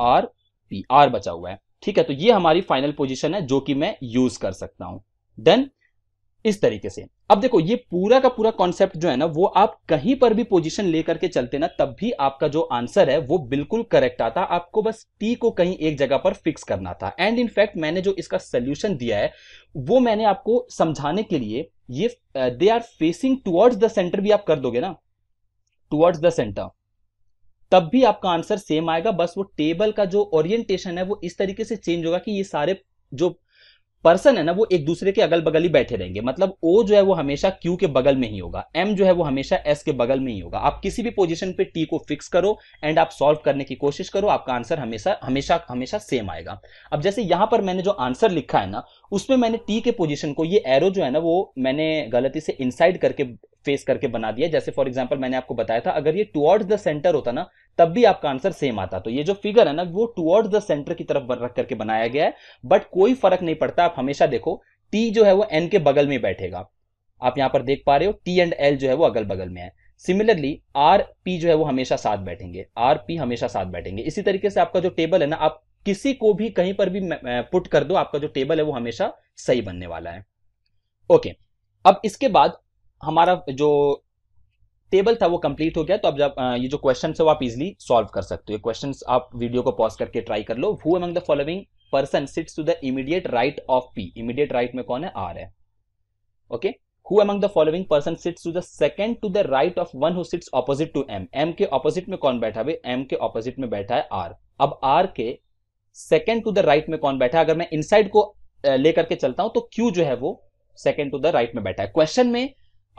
R P R बचा हुआ है ठीक है तो ये हमारी फाइनल पोजिशन है जो कि मैं यूज कर सकता हूं देन इस तरीके से अब देखो ये पूरा का पूरा कॉन्सेप्ट जो है ना वो आप कहीं पर भी पोजीशन लेकर के चलते ना तब भी आपका जो आंसर है वो बिल्कुल करेक्ट आता आपको बस टी को कहीं एक जगह पर फिक्स करना था एंड इनफैक्ट मैंने जो इसका सोल्यूशन दिया है वो मैंने आपको समझाने के लिए ये they are facing towards the centre भी आप कर दोगे ना टुवर्ड्स द सेंटर तब भी आपका आंसर सेम आएगा बस वो टेबल का जो ओरिएंटेशन है वो इस तरीके से चेंज होगा कि ये सारे जो पर्सन है ना वो एक दूसरे के अगल बगल ही बैठे रहेंगे मतलब ओ जो है वो हमेशा क्यू के बगल में ही होगा एम जो है वो हमेशा एस के बगल में ही होगा आप किसी भी पोजिशन पे टी को फिक्स करो एंड आप सॉल्व करने की कोशिश करो आपका आंसर हमेशा हमेशा हमेशा सेम आएगा अब जैसे यहां पर मैंने जो आंसर लिखा है ना उसमें मैंने टी के पोजीशन को ये एरो जो है ना वो मैंने गलती से इनसाइड करके फेस करके बना दिया जैसे फॉर एग्जाम्पल मैंने आपको बताया था अगर ये टुवर्ड्स द सेंटर होता ना तब भी आपका आंसर सेम आता तो ये जो फिगर है ना वो टुवर्ड्स द सेंटर की तरफ रख करके बनाया गया है बट कोई फर्क नहीं पड़ता आप हमेशा देखो टी जो है वो एन के बगल में बैठेगा आप यहां पर देख पा रहे हो टी एंड एल जो है वो अगल बगल में है सिमिलरली आर पी जो है वो हमेशा साथ बैठेंगे आर पी हमेशा साथ बैठेंगे इसी तरीके से आपका जो टेबल है ना आप किसी को भी कहीं पर भी पुट कर दो आपका जो टेबल है वो हमेशा सही बनने वाला है ओके अब इसके बाद हमारा जो टेबल था वो कंप्लीट हो गया तो अब जब ये जो क्वेश्चन है वो आप इजिली सॉल्व कर सकते हो क्वेश्चन आप वीडियो को पॉज करके ट्राई कर लो who among the following person sits to the immediate right of P immediate right में कौन है आर है okay who among the following person sits to the second to the right of one who sits opposite to M M के opposite में कौन बैठा है M के ऑपोजिट में बैठा है आर अब आर के सेकेंड टू द राइट में कौन बैठा है अगर मैं इनसाइड को लेकर के चलता हूं तो क्यू जो है वो सेकेंड टू द राइट में बैठा है क्वेश्चन में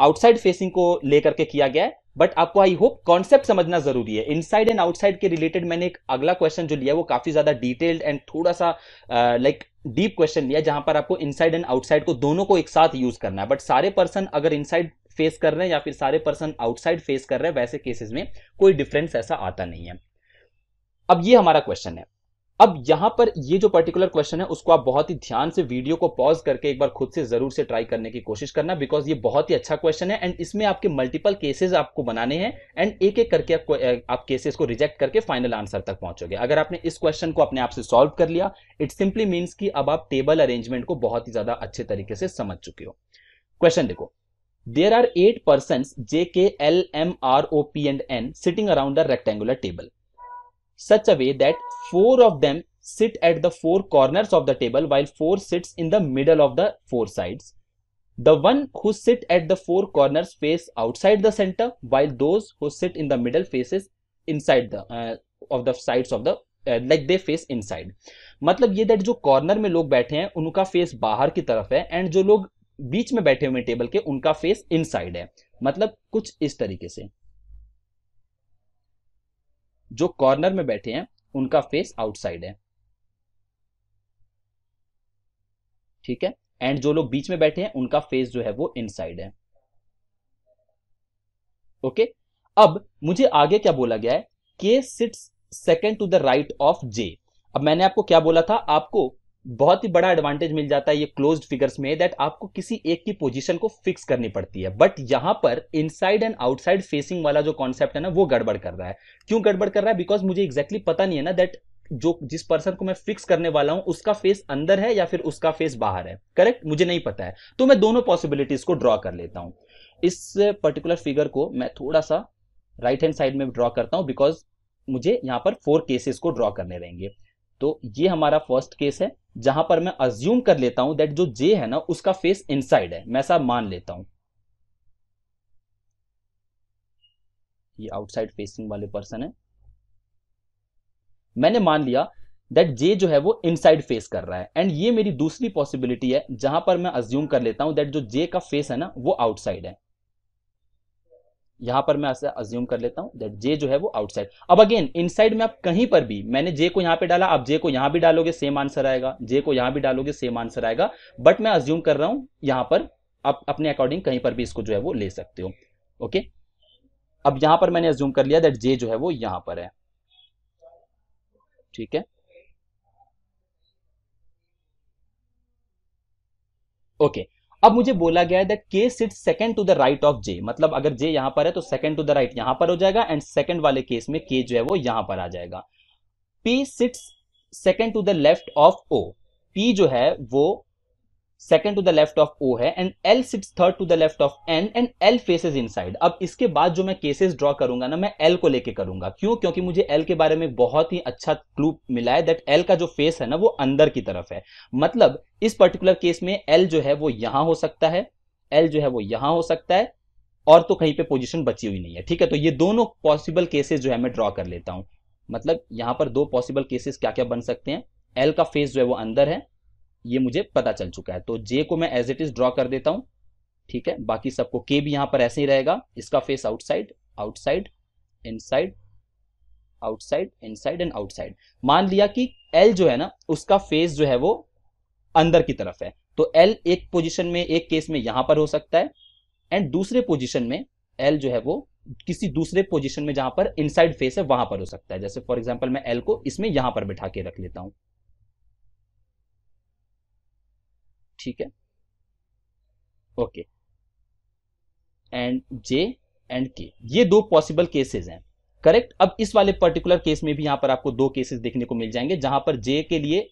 आउटसाइड फेसिंग को लेकर के किया गया है बट आपको आई होप कॉन्सेप्ट समझना जरूरी है इनसाइड एंड आउटसाइड के रिलेटेड मैंने एक अगला क्वेश्चन जो लिया वो काफी ज्यादा डिटेल्ड एंड थोड़ा सा लाइक डीप क्वेश्चन लिया जहां पर आपको इनसाइड एंड आउटसाइड को दोनों को एक साथ यूज करना है बट सारे पर्सन अगर इनसाइड फेस कर रहे हैं या फिर सारे पर्सन आउटसाइड फेस कर रहे हैं वैसे केसेस में कोई डिफरेंस ऐसा आता नहीं है अब ये हमारा क्वेश्चन है अब यहां पर ये जो पर्टिकुलर क्वेश्चन है उसको आप बहुत ही ध्यान से वीडियो को पॉज करके एक बार खुद से जरूर से ट्राई करने की कोशिश करना बिकॉज ये बहुत ही अच्छा क्वेश्चन है एंड इसमें आपके मल्टीपल केसेस आपको बनाने हैं एंड एक एक करके आप, आप केसेस को रिजेक्ट करके फाइनल आंसर तक पहुंचोगे अगर आपने इस क्वेश्चन को अपने आप से सॉल्व कर लिया इट सिंपली मीन्स की अब आप टेबल अरेंजमेंट को बहुत ही ज्यादा अच्छे तरीके से समझ चुके हो क्वेश्चन देखो there are eight person J K L M R O P and N sitting around the rectangular table such a way that four of them sit at the four corners of the table while four sits in the middle of the four sides the one who sit at the four corners face outside the centre while those who sit in the middle faces inside the of the sides of the like they face in मतलब ये that जो corner में लोग बैठे हैं उनका face बाहर की तरफ है एंड जो लोग बीच में बैठे हुए टेबल के उनका फेस इन है मतलब कुछ इस तरीके से जो कॉर्नर में बैठे हैं उनका फेस आउटसाइड है ठीक है एंड जो लोग बीच में बैठे हैं उनका फेस जो है वो इनसाइड है ओके okay? अब मुझे आगे क्या बोला गया है K sits second to the right of J अब मैंने आपको क्या बोला था आपको बहुत ही बड़ा एडवांटेज मिल जाता है ये क्लोज्ड फिगर्स में दैट आपको किसी एक की पोजीशन को फिक्स करनी पड़ती है बट यहां पर इनसाइड एंड आउटसाइड फेसिंग वाला जो कॉन्सेप्ट है ना वो गड़बड़ कर रहा है क्यों गड़बड़ कर रहा है बिकॉज मुझे एग्जैक्टली exactly पता नहीं है ना दैट जो जिस पर्सन को मैं फिक्स करने वाला हूं उसका फेस अंदर है या फिर उसका फेस बाहर है करेक्ट मुझे नहीं पता है तो मैं दोनों पॉसिबिलिटीज को ड्रॉ कर लेता हूं इस पर्टिकुलर फिगर को मैं थोड़ा सा राइट हैंड साइड में ड्रॉ करता हूं बिकॉज मुझे यहां पर फोर केसेस को ड्रॉ करने रहेंगे तो ये हमारा फर्स्ट केस है जहां पर मैं अज्यूम कर लेता हूं दैट जो जे है ना उसका फेस इनसाइड है मैं ऐसा मान लेता हूं ये आउटसाइड फेसिंग वाले पर्सन है मैंने मान लिया दैट जे जो है वो इनसाइड फेस कर रहा है एंड ये मेरी दूसरी पॉसिबिलिटी है जहां पर मैं अज्यूम कर लेता हूं दैट जो जे का फेस है ना वो आउटसाइड है यहां पर मैं अज्यूम कर लेता हूं दैट जे जो है वो आउटसाइड अब अगेन इनसाइड में आप कहीं पर भी मैंने जे को यहां पे डाला आप जे को यहां भी डालोगे सेम आंसर आएगा जे को यहां भी डालोगे सेम आंसर आएगा बट मैं अज्यूम कर रहा हूं यहां पर आप अपने अकॉर्डिंग कहीं पर भी इसको जो है वो ले सकते हो ओके अब यहां पर मैंने अज्यूम कर लिया दैट जे जो है वो यहां पर है ठीक है ओके okay. अब मुझे बोला गया है that K sit second to the right of J मतलब अगर जे यहां पर है तो सेकंड टू द राइट यहां पर हो जाएगा एंड सेकंड वाले केस में के जो है वो यहां पर आ जाएगा P sits second to the left of O P जो है वो second to the left of O है and L sits third to the left of N and L faces in अब इसके बाद जो मैं केसेस ड्रॉ करूंगा ना मैं एल को लेके करूंगा क्यों क्योंकि मुझे एल के बारे में बहुत ही अच्छा क्लू मिला है दैट एल का जो फेस है ना वो अंदर की तरफ है मतलब इस पर्टिकुलर केस में एल जो है वो यहां हो सकता है एल जो है वो यहां हो सकता है और तो कहीं पे पोजीशन बची हुई नहीं है ठीक है तो ये दोनों पॉसिबल केसेस जो है मैं ड्रॉ कर लेता हूं मतलब यहां पर दो पॉसिबल केसेस क्या क्या बन सकते हैं एल का फेस जो है वो अंदर है ये मुझे पता चल चुका है तो जे को मैं एज इट इज ड्रॉ कर देता हूं ठीक है बाकी सबको के भी यहां पर ऐसे ही रहेगा इसका face outside outside inside outside inside and outside मान लिया कि एल जो है ना उसका फेस जो है वो अंदर की तरफ है तो एल एक पोजिशन में एक केस में यहां पर हो सकता है एंड दूसरे पोजिशन में एल जो है वो किसी दूसरे पोजिशन में जहां पर इनसाइड फेस है वहां पर हो सकता है जैसे फॉर एग्जाम्पल मैं एल को इसमें यहां पर बिठा के रख लेता हूं ठीक है okay and J and K ये दो पॉसिबल केसेस हैं करेक्ट अब इस वाले पर्टिकुलर केस में भी यहां पर आपको दो केसेस देखने को मिल जाएंगे जहां पर जे के लिए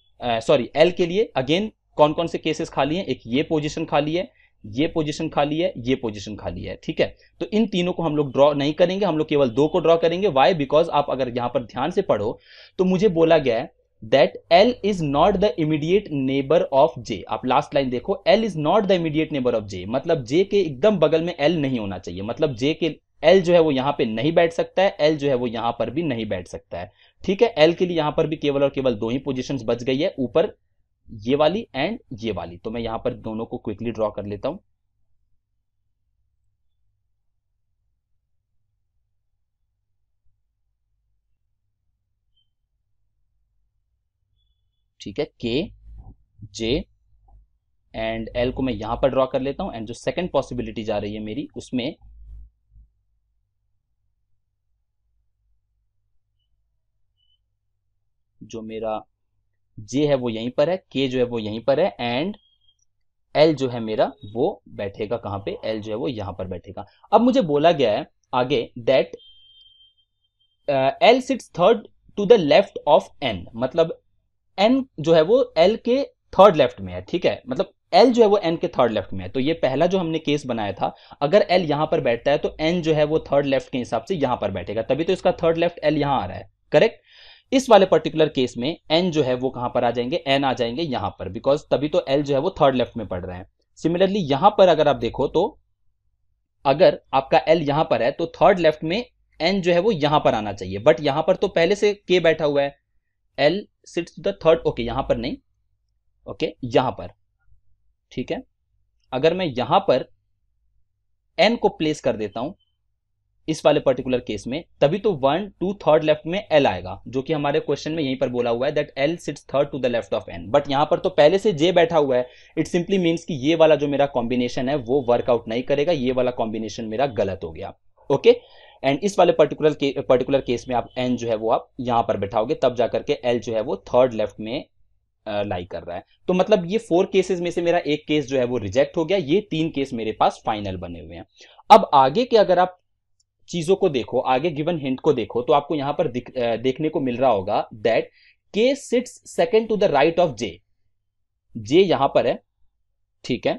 सॉरी एल के लिए अगेन कौन कौन से केसेस खाली हैं एक ये पोजीशन खाली है ये पोजीशन खाली है ये पोजीशन खाली है ठीक है तो इन तीनों को हम लोग ड्रॉ नहीं करेंगे हम लोग केवल दो को ड्रॉ करेंगे वाई बिकॉज आप अगर यहां पर ध्यान से पढ़ो तो मुझे बोला गया है that L is not the immediate neighbour of J आप लास्ट लाइन देखो L is not the immediate neighbour of J मतलब जे के एकदम बगल में एल नहीं होना चाहिए मतलब जे के एल जो है वो यहां पे नहीं बैठ सकता है एल जो है वो यहां पर भी नहीं बैठ सकता है ठीक है एल के लिए यहां पर भी केवल और केवल दो ही पोजिशन बच गई है ऊपर ये वाली एंड ये वाली तो मैं यहां पर दोनों को क्विकली ड्रॉ कर लेता हूं ठीक है के जे एंड एल को मैं यहां पर ड्रॉ कर लेता हूं एंड जो सेकंड पॉसिबिलिटी जा रही है मेरी उसमें जो मेरा जे है वो यहीं पर है के जो है वो यहीं पर है एंड एल जो है मेरा वो बैठेगा कहां पे एल जो है वो यहां पर बैठेगा अब मुझे बोला गया है आगे that L sits third to the left of N मतलब एन जो है वो एल के थर्ड लेफ्ट में है ठीक है मतलब एल जो है वो एन के थर्ड लेफ्ट में है तो ये पहला जो हमने केस बनाया था अगर एल यहां पर बैठता है तो एन जो है वो थर्ड लेफ्ट के हिसाब से यहां पर बैठेगा तभी तो इसका थर्ड लेफ्ट एल यहां आ रहा है करेक्ट इस वाले पर्टिकुलर केस में एन जो है वो कहां पर आ जाएंगे एन आ जाएंगे यहां पर बिकॉज तभी तो एल जो है वो थर्ड लेफ्ट में पड़ रहे हैं सिमिलरली यहां पर अगर आप देखो तो अगर आपका एल यहां पर है तो थर्ड लेफ्ट में एन जो है वो यहां पर आना चाहिए बट यहां पर तो पहले से के बैठा हुआ है L sits the third okay यहां पर नहीं ओके okay, यहां पर ठीक है अगर मैं यहां पर एन को प्लेस कर देता हूं इस वाले पर्टिकुलर केस में तभी तो वन टू थर्ड लेफ्ट में एल आएगा जो कि हमारे क्वेश्चन में यहीं पर बोला हुआ है that L sits third to the left of N but यहां पर तो पहले से जे बैठा हुआ है इट सिंपली मीन्स कि ये वाला जो मेरा कॉम्बिनेशन है वो वर्कआउट नहीं करेगा ये वाला कॉम्बिनेशन मेरा गलत हो गया ओके okay? एंड इस वाले पर्टिकुलर के, पर्टिकुलर केस में आप एन जो है वो आप यहां पर बैठाओगे तब जाकर के एल जो है वो थर्ड लेफ्ट में लाई कर रहा है तो मतलब ये फोर केसेस में से मेरा एक केस जो है वो रिजेक्ट हो गया ये तीन केस मेरे पास फाइनल बने हुए हैं अब आगे के अगर आप चीजों को देखो आगे गिवन हिंट को देखो तो आपको यहां पर देखने को मिल रहा होगा that K sits second to the right of J J यहां पर है ठीक है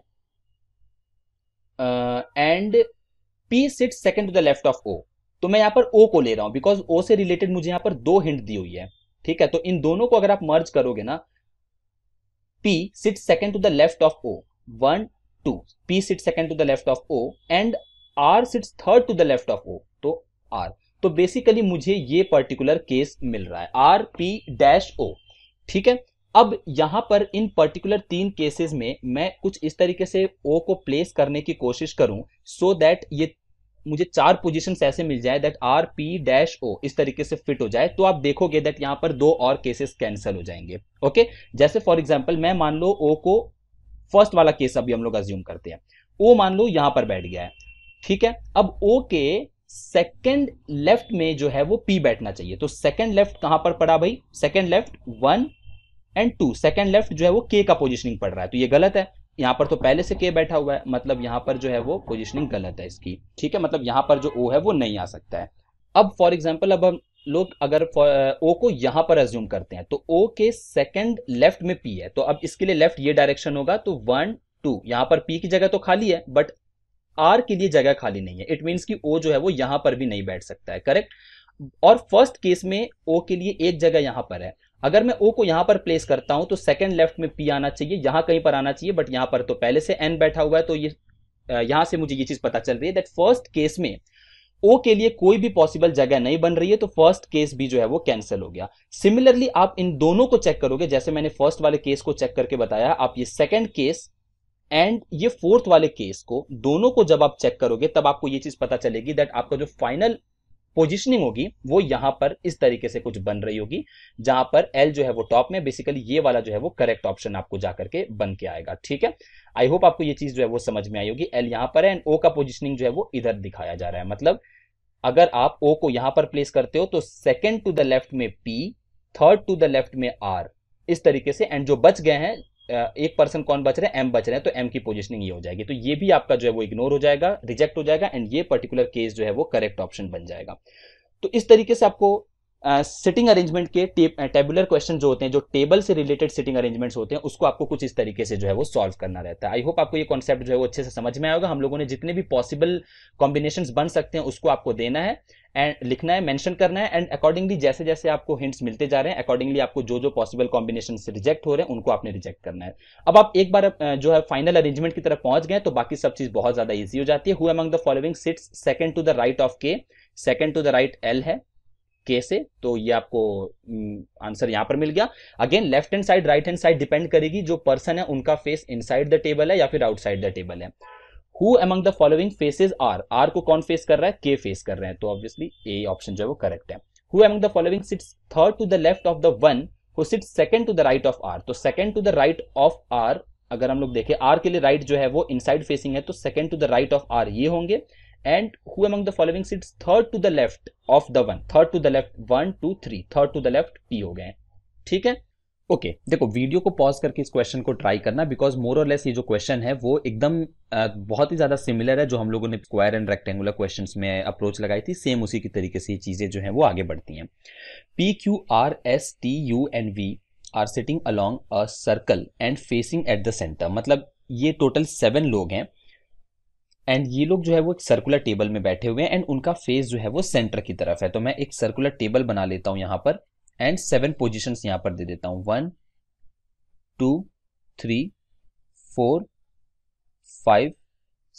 and uh, P sits second to the left of O तो मैं यहाँ पर O को ले रहा हूँ बिकॉज O से रिलेटेड मुझे यहाँ पर दो हिंट दी हुई है ठीक है तो इन दोनों को अगर आप मर्ज करोगे ना P sits second to the left of O one two P sits second to the left of O and R sits third to the left of O तो R तो बेसिकली मुझे ये पर्टिकुलर केस मिल रहा है are P dash ओ ठीक है अब यहां पर इन पर्टिकुलर तीन केसेस में मैं कुछ इस तरीके से ओ को प्लेस करने की कोशिश करूं सो so दैट ये मुझे चार पोजीशंस ऐसे मिल जाए that R P dash O इस तरीके से फिट हो जाए तो आप देखोगे दैट यहां पर दो और केसेस कैंसिल हो जाएंगे ओके जैसे फॉर एग्जाम्पल मैं मान लो ओ को फर्स्ट वाला केस अभी हम लोग अज्यूम करते हैं ओ मान लो यहां पर बैठ गया है ठीक है अब ओ के सेकेंड लेफ्ट में जो है वो पी बैठना चाहिए तो सेकेंड लेफ्ट कहां पर पड़ा भाई second left one and two second left जो है वो के का पोजिशनिंग पड़ रहा है तो ये गलत है यहाँ पर तो पहले से के बैठा हुआ है मतलब यहाँ पर जो है वो पोजिशनिंग गलत है इसकी ठीक है मतलब यहाँ पर जो ओ है वो नहीं आ सकता है अब फॉर एग्जाम्पल अब हम लोग अगर ओ को यहां पर एज्यूम करते हैं तो ओ के सेकंड लेफ्ट में पी है तो अब इसके लिए लेफ्ट ये डायरेक्शन होगा तो वन टू यहां पर पी की जगह तो खाली है बट आर के लिए जगह खाली नहीं है इट मीन्स कि ओ जो है वो यहां पर भी नहीं बैठ सकता है करेक्ट और फर्स्ट केस में ओ के लिए एक जगह यहां पर है अगर मैं ओ को यहां पर प्लेस करता हूं तो सेकंड लेफ्ट में पी आना चाहिए यहां कहीं पर आना चाहिए बट यहां पर तो पहले से एन बैठा हुआ है तो ये यहां से मुझे ये चीज पता चल रही है दैट फर्स्ट केस में ओ के लिए कोई भी पॉसिबल जगह नहीं बन रही है तो फर्स्ट केस भी जो है वो कैंसिल हो गया सिमिलरली आप इन दोनों को चेक करोगे जैसे मैंने फर्स्ट वाले केस को चेक करके बताया आप ये सेकेंड केस एंड ये फोर्थ वाले केस को दोनों को जब आप चेक करोगे तब आपको ये चीज पता चलेगी दैट आपका जो फाइनल पोजिशनिंग होगी वो यहाँ पर इस तरीके से कुछ बन रही होगी जहां पर एल जो है वो टॉप में बेसिकली ये वाला जो है वो करेक्ट ऑप्शन आपको जाकर के बन के आएगा ठीक है आई होप आपको ये चीज जो है वो समझ में आई होगी एल यहाँ पर है एंड ओ का पोजिशनिंग जो है वो इधर दिखाया जा रहा है मतलब अगर आप ओ को यहां पर प्लेस करते हो तो सेकेंड टू द लेफ्ट में P third to the left में आर इस तरीके से एंड जो बच गए हैं एक पर्सन कौन बच रहे हैं एम बच रहे हैं तो एम की पोजिशनिंग ये हो जाएगी तो ये भी आपका जो है वो इग्नोर हो जाएगा रिजेक्ट हो जाएगा एंड ये पर्टिकुलर केस जो है वो करेक्ट ऑप्शन बन जाएगा तो इस तरीके से आपको सिटिंग अरेंजमेंट के टेबुलर क्वेश्चन जो होते हैं जो टेबल से रिलेटेड सिटिंग अरेंजमेंट्स होते हैं उसको आपको कुछ इस तरीके से जो है वो सॉल्व करना रहता है आई होप आपको ये कॉन्सेप्ट जो है वो अच्छे से समझ में आएगा हम लोगों ने जितने भी पॉसिबल कॉम्बिनेशन बन सकते हैं उसको आपको देना है एंड लिखना है मेंशन करना है एंड अकॉर्डिंगली जैसे जैसे आपको हिंट्स मिलते जा रहे हैं अकॉर्डिंगली आपको जो जो पॉसिबल कॉम्बिनेशन रिजेक्ट हो रहे हैं उनको आपने रिजेक्ट करना है अब आप एक बार जो है फाइनल अरेंजमेंट की तरफ पहुंच गए तो बाकी सब चीज बहुत ज्यादा ईजी हो जाती है who among the following sits second to the right of K second to the right L है के से तो ये आपको आंसर हम्म, यहां पर मिल गया again left hand side right hand side depend करेगी जो पर्सन है उनका फेस इनसाइड द टेबल है या फिर आउटसाइड द टेबल है who among the following faces R R को कौन फेस कर रहा है के फेस कर रहे हैं तो ऑब्वियसली ए ऑप्शन जो है वो करेक्ट है who among the following sits third to the left of the one who sits second to the right of R तो second to the right of R अगर हम लोग देखें आर के लिए राइट right जो है वो इनसाइड फेसिंग है तो second to the right of R ये होंगे and who among the following sits third to the left of the one third to the left one two three third to the left P हो गए ठीक है okay okay, देखो video को pause करके इस क्वेश्चन को ट्राई करना बिकॉज मोर और लेस ये जो क्वेश्चन है वो एकदम बहुत ही ज़्यादा सिमिलर है जो हम लोगों ने स्क्वायर एंड रेक्टेंगुलर क्वेश्चंस में अप्रोच लगाई थी सेम उसी की तरीके से ये चीज़ें जो हैं वो आगे बढ़ती हैं P Q R S T U and V are sitting along a circle and facing at the centre मतलब ये टोटल सेवन लोग हैं एंड ये लोग जो है वो एक सर्कुलर टेबल में बैठे हुए हैं एंड उनका फेस जो है वो सेंटर की तरफ है तो मैं एक सर्कुलर टेबल बना लेता हूँ यहाँ पर एंड सेवन पोजिशन यहाँ पर दे देता हूँ one two three four five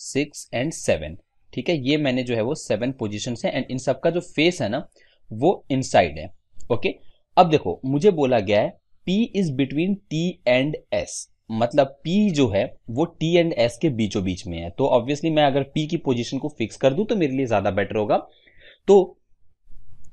six and seven ठीक है ये मैंने जो है वो सेवन पोजिशन है एंड इन सबका जो फेस है ना वो इनसाइड है ओके अब देखो मुझे बोला गया है P is between T and S मतलब P जो है वो T एंड S के बीचों बीच में है तो ऑब्वियसली मैं अगर P की पोजीशन को फिक्स कर दूं तो मेरे लिए ज़्यादा बेटर होगा तो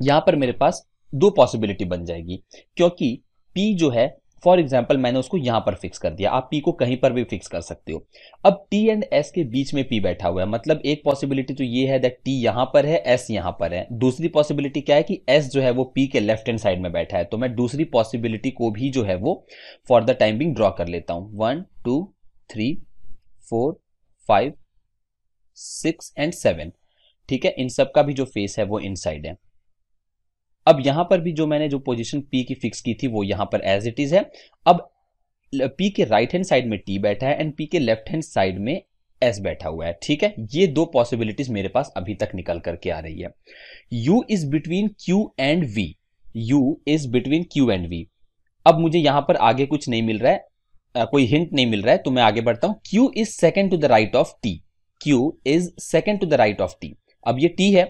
यहां पर मेरे पास दो पॉसिबिलिटी बन जाएगी क्योंकि P जो है फॉर एग्जाम्पल मैंने उसको यहां पर फिक्स कर दिया आप पी को कहीं पर भी फिक्स कर सकते हो अब टी एंड एस के बीच में पी बैठा हुआ है मतलब एक पॉसिबिलिटी तो ये है दैट टी यहां पर है एस यहां पर है दूसरी पॉसिबिलिटी क्या है कि एस जो है वो पी के लेफ्ट हैंड साइड में बैठा है तो मैं दूसरी पॉसिबिलिटी को भी जो है वो फॉर द टाइमिंग ड्रॉ कर लेता हूं one two three four five six and seven ठीक है इन सब का भी जो फेस है वो इनसाइड है अब यहां पर भी जो मैंने जो पोजीशन पी की फिक्स की थी वो यहां पर एज इट इज है अब पी के राइट हैंड साइड में टी बैठा है एंड पी के लेफ्ट हैंड साइड में एस बैठा हुआ है ठीक है ये दो पॉसिबिलिटीज मेरे पास अभी तक निकल करके आ रही है U is between Q and V U is between Q and V अब मुझे यहां पर आगे कुछ नहीं मिल रहा है कोई हिंट नहीं मिल रहा है तो मैं आगे बढ़ता हूं Q is second to the right of T Q is second to the right of T अब ये टी है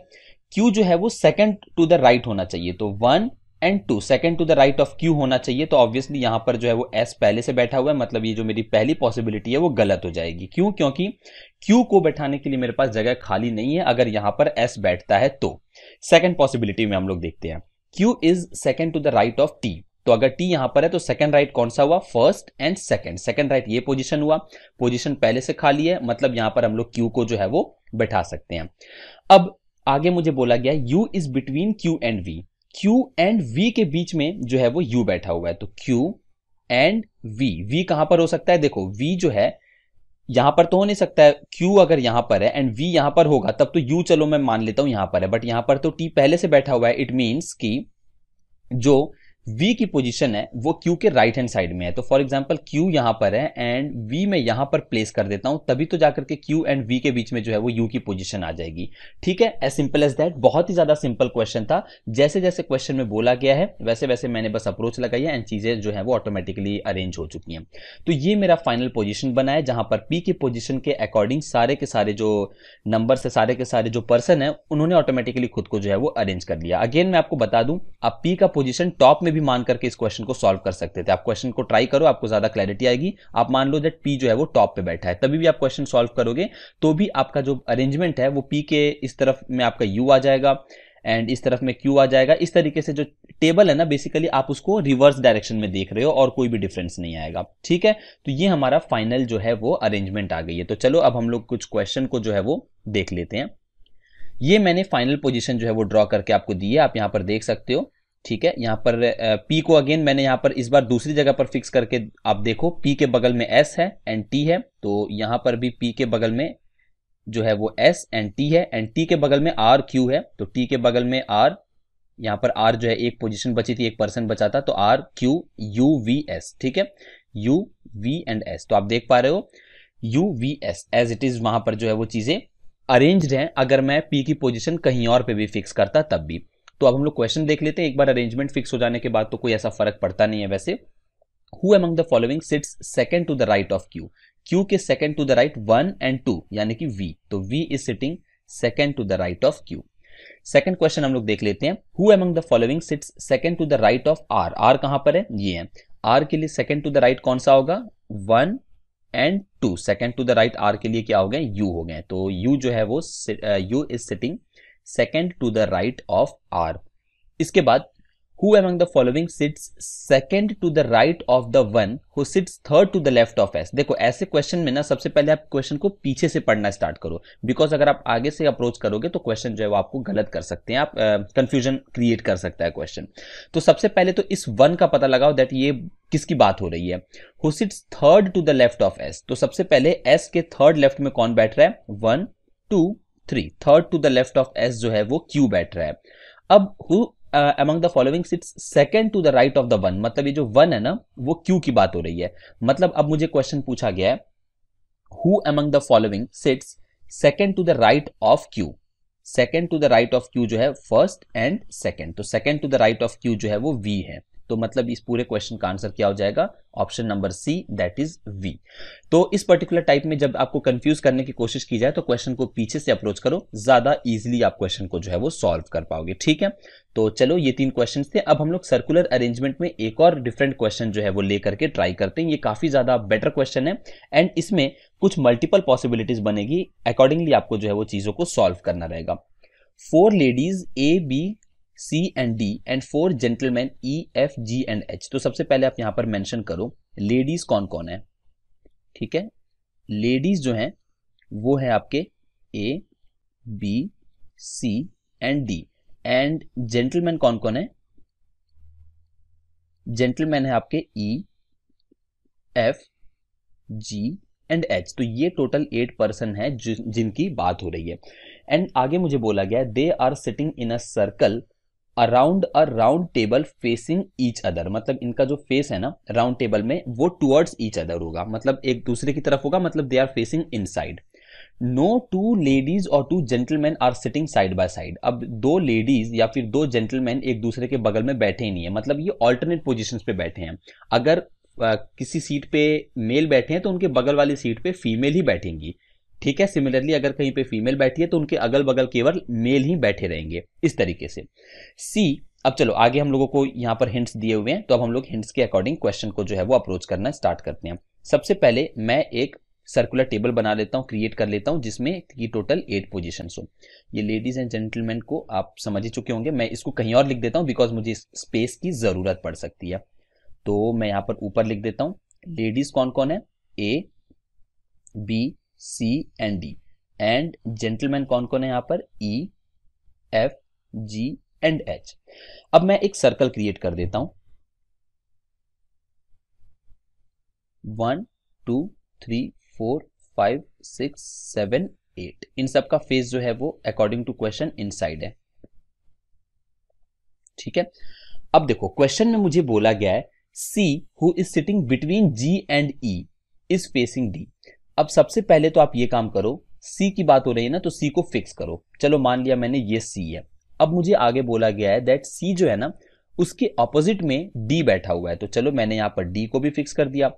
क्यू जो है वो सेकंड टू द राइट होना चाहिए तो one and two second to the right of Q होना चाहिए तो ऑब्वियसली यहां पर जो है वो एस पहले से बैठा हुआ है मतलब ये जो मेरी पहली पॉसिबिलिटी है वो गलत हो जाएगी क्यों क्योंकि क्यू को बैठाने के लिए मेरे पास जगह खाली नहीं है अगर यहां पर एस बैठता है तो सेकेंड पॉसिबिलिटी में हम लोग देखते हैं Q is second to the right of T तो अगर टी यहां पर है तो सेकंड राइट कौन सा हुआ first and second second right ये पोजीशन हुआ पोजीशन पहले से खाली है मतलब यहां पर हम लोग क्यू को जो है वो बैठा सकते हैं अब आगे मुझे बोला गया U is between Q and V Q and V के बीच में जो है वो U बैठा हुआ है तो Q एंड V V कहां पर हो सकता है देखो V जो है यहां पर तो हो नहीं सकता है Q अगर यहां पर है एंड V यहां पर होगा तब तो U चलो मैं मान लेता हूं यहां पर है बट यहां पर तो T पहले से बैठा हुआ है इट मीन्स कि जो V की पोजीशन है वो Q के राइट हैंड साइड में है तो फॉर एग्जाम्पल Q यहां पर है एंड V मैं यहां पर प्लेस कर देता हूं तभी तो जाकर के Q एंड V के बीच में जो है वो U की पोजीशन आ जाएगी ठीक है एज सिंपल एज दैट बहुत ही ज्यादा सिंपल क्वेश्चन था जैसे जैसे क्वेश्चन में बोला गया है वैसे वैसे मैंने बस अप्रोच लगाई है एंड चीजें जो है वो ऑटोमेटिकली अरेंज हो चुकी हैं तो ये मेरा फाइनल पोजिशन बना है जहां पर पी की पोजिशन के अकॉर्डिंग सारे के सारे जो नंबर है सारे के सारे जो पर्सन है उन्होंने ऑटोमेटिकली खुद को जो है वो अरेंज कर लिया अगेन मैं आपको बता दूं आप पी का पोजीशन टॉप में भी मान करके इस क्वेश्चन को सॉल्व कर सकते थे आप क्वेश्चन को ट्राई करो आपको ज्यादा क्लैरिटी आएगी आप मान लो दैट पी जो है वो टॉप पे बैठा है तभी भी आप क्वेश्चन सॉल्व करोगे तो भी आपका जो अरेंजमेंट है वो पी के इस तरफ में आपका यू आ जाएगा एंड इस तरफ में क्यू आ जाएगा इस तरीके से जो टेबल है ना बेसिकली आप उसको रिवर्स डायरेक्शन में देख रहे हो और कोई भी डिफरेंस नहीं आएगा ठीक है तो ये हमारा फाइनल जो है वो अरेंजमेंट आ गई है तो चलो अब हम लोग कुछ क्वेश्चन को जो है वो देख लेते हैं ये मैंने फाइनल पोजीशन जो है वो ड्रॉ करके आपको दी है आप यहां पर देख सकते हो ठीक है यहाँ पर पी को अगेन मैंने यहाँ पर इस बार दूसरी जगह पर फिक्स करके आप देखो पी के बगल में एस है एंड टी है तो यहाँ पर भी पी के बगल में जो है वो एस एंड टी है एंड टी के बगल में आर क्यू है तो टी के बगल में आर यहाँ पर आर जो है एक पोजीशन बची थी एक पर्सन बचा था तो R Q U V S ठीक है यू वी एंड एस तो आप देख पा रहे हो U V S as it is वहां पर जो है वो चीजें अरेंज्ड हैं अगर मैं पी की पोजीशन कहीं और पे भी फिक्स करता तब भी तो अब हम लोग क्वेश्चन देख लेते हैं एक बार अरेंजमेंट फिक्स हो जाने के बाद तो कोई ऐसा फर्क पड़ता नहीं है वैसे who among the following sits second to the right of Q Q के second to the right one and two यानी कि वी तो V is sitting second to the right of Q second question हम लोग देख लेते हैं who among the following sits second to the right of R R कहां पर है ये है आर के लिए सेकेंड टू द राइट कौन सा होगा one and two second to the right R के लिए क्या हो गए यू हो गए तो यू जो है वो U is sitting second to the right of R इसके बाद who the following sits second to the right of the one who sits third to the left of S देखो ऐसे क्वेश्चन में ना सबसे पहले आप क्वेश्चन को पीछे से पढ़ना स्टार्ट करो बिकॉज अगर आप आगे से अप्रोच करोगे तो क्वेश्चन जो है वो आपको गलत कर सकते हैं आप कंफ्यूजन uh, क्रिएट कर सकता है क्वेश्चन तो सबसे पहले तो इस वन का पता लगाओ दैट ये किसकी बात हो रही है who sits third to the left of S तो सबसे पहले एस के थर्ड लेफ्ट में कौन बैठ रहा है one two three third to the left of S जो है वो क्यू बैठ रहा है अब who among the following sits second to the right of the one मतलब ये जो वन है ना वो क्यू की बात हो रही है मतलब अब मुझे क्वेश्चन पूछा गया है who among the following sits second to the right of Q second to the right of Q जो है फर्स्ट एंड सेकेंड तो second to the right of Q जो है वो वी है तो मतलब इस पूरे क्वेश्चन का आंसर क्या हो जाएगा option number C that is V तो इस पर्टिकुलर टाइप में जब आपको कंफ्यूज करने की कोशिश की जाए तो क्वेश्चन को पीछे से अप्रोच करो ज्यादा इजिली आप क्वेश्चन को जो है वो सॉल्व कर पाओगे ठीक है तो चलो ये तीन क्वेश्चन थे अब हम लोग सर्कुलर अरेंजमेंट में एक और डिफरेंट क्वेश्चन जो है वो लेकर के ट्राई करते हैं ये काफी ज्यादा बेटर क्वेश्चन है एंड इसमें कुछ मल्टीपल पॉसिबिलिटीज बनेगी अकॉर्डिंगली आपको जो है वो चीजों को सॉल्व करना रहेगा four ladies A B C and D and four gentleman E F G and H तो सबसे पहले आप यहां पर मेंशन करो लेडीज कौन कौन है ठीक है लेडीज जो हैं वो है आपके A B C and D and gentleman कौन कौन है जेंटलमैन है आपके E F G and H तो ये टोटल एट पर्सन है जिनकी बात हो रही है एंड आगे मुझे बोला गया they are sitting in a circle around a round table facing each other मतलब इनका जो फेस है ना राउंड टेबल में वो टूवर्ड्स ईच अदर होगा मतलब एक दूसरे की तरफ होगा मतलब they are facing inside no two ladies और two gentleman are sitting side by side अब दो लेडीज या फिर दो जेंटलमैन एक दूसरे के बगल में बैठे ही नहीं है मतलब ये ऑल्टरनेट पोजिशन पे बैठे हैं अगर किसी सीट पे मेल बैठे हैं तो उनके बगल वाली सीट पे फीमेल ही बैठेंगी ठीक है सिमिलरली अगर कहीं पे फीमेल बैठी है तो उनके अगल बगल केवल मेल ही बैठे रहेंगे इस तरीके से सी अब चलो आगे हम लोगों को यहां पर हिंट्स दिए हुए हैं तो अब हम लोग हिंट्स के अकॉर्डिंग क्वेश्चन को जो है वो अप्रोच करना स्टार्ट करते हैं सबसे पहले मैं एक सर्कुलर टेबल बना लेता हूँ क्रिएट कर लेता हूँ जिसमें की टोटल एट पोजिशन हो ये लेडीज एंड जेंटलमैन को आप समझ ही चुके होंगे मैं इसको कहीं और लिख देता हूँ बिकॉज मुझे स्पेस की ज़रूरत पड़ सकती है तो मैं यहाँ पर ऊपर लिख देता हूँ लेडीज कौन कौन है A B C and D and gentleman कौन कौन है यहां पर E F G and H अब मैं एक सर्कल क्रिएट कर देता हूं one two three four five six seven eight इन सब का फेस जो है वो अकॉर्डिंग टू क्वेश्चन इनसाइड है ठीक है अब देखो क्वेश्चन में मुझे बोला गया है C who is sitting between G and E is facing D अब सबसे पहले तो आप ये काम करो सी की बात हो रही है ना तो सी को फिक्स करो चलो मान लिया मैंने ये सी है अब मुझे आगे बोला गया है दैट सी जो है ना उसके ऑपोजिट में डी बैठा हुआ है तो चलो मैंने यहां पर डी को भी फिक्स कर दिया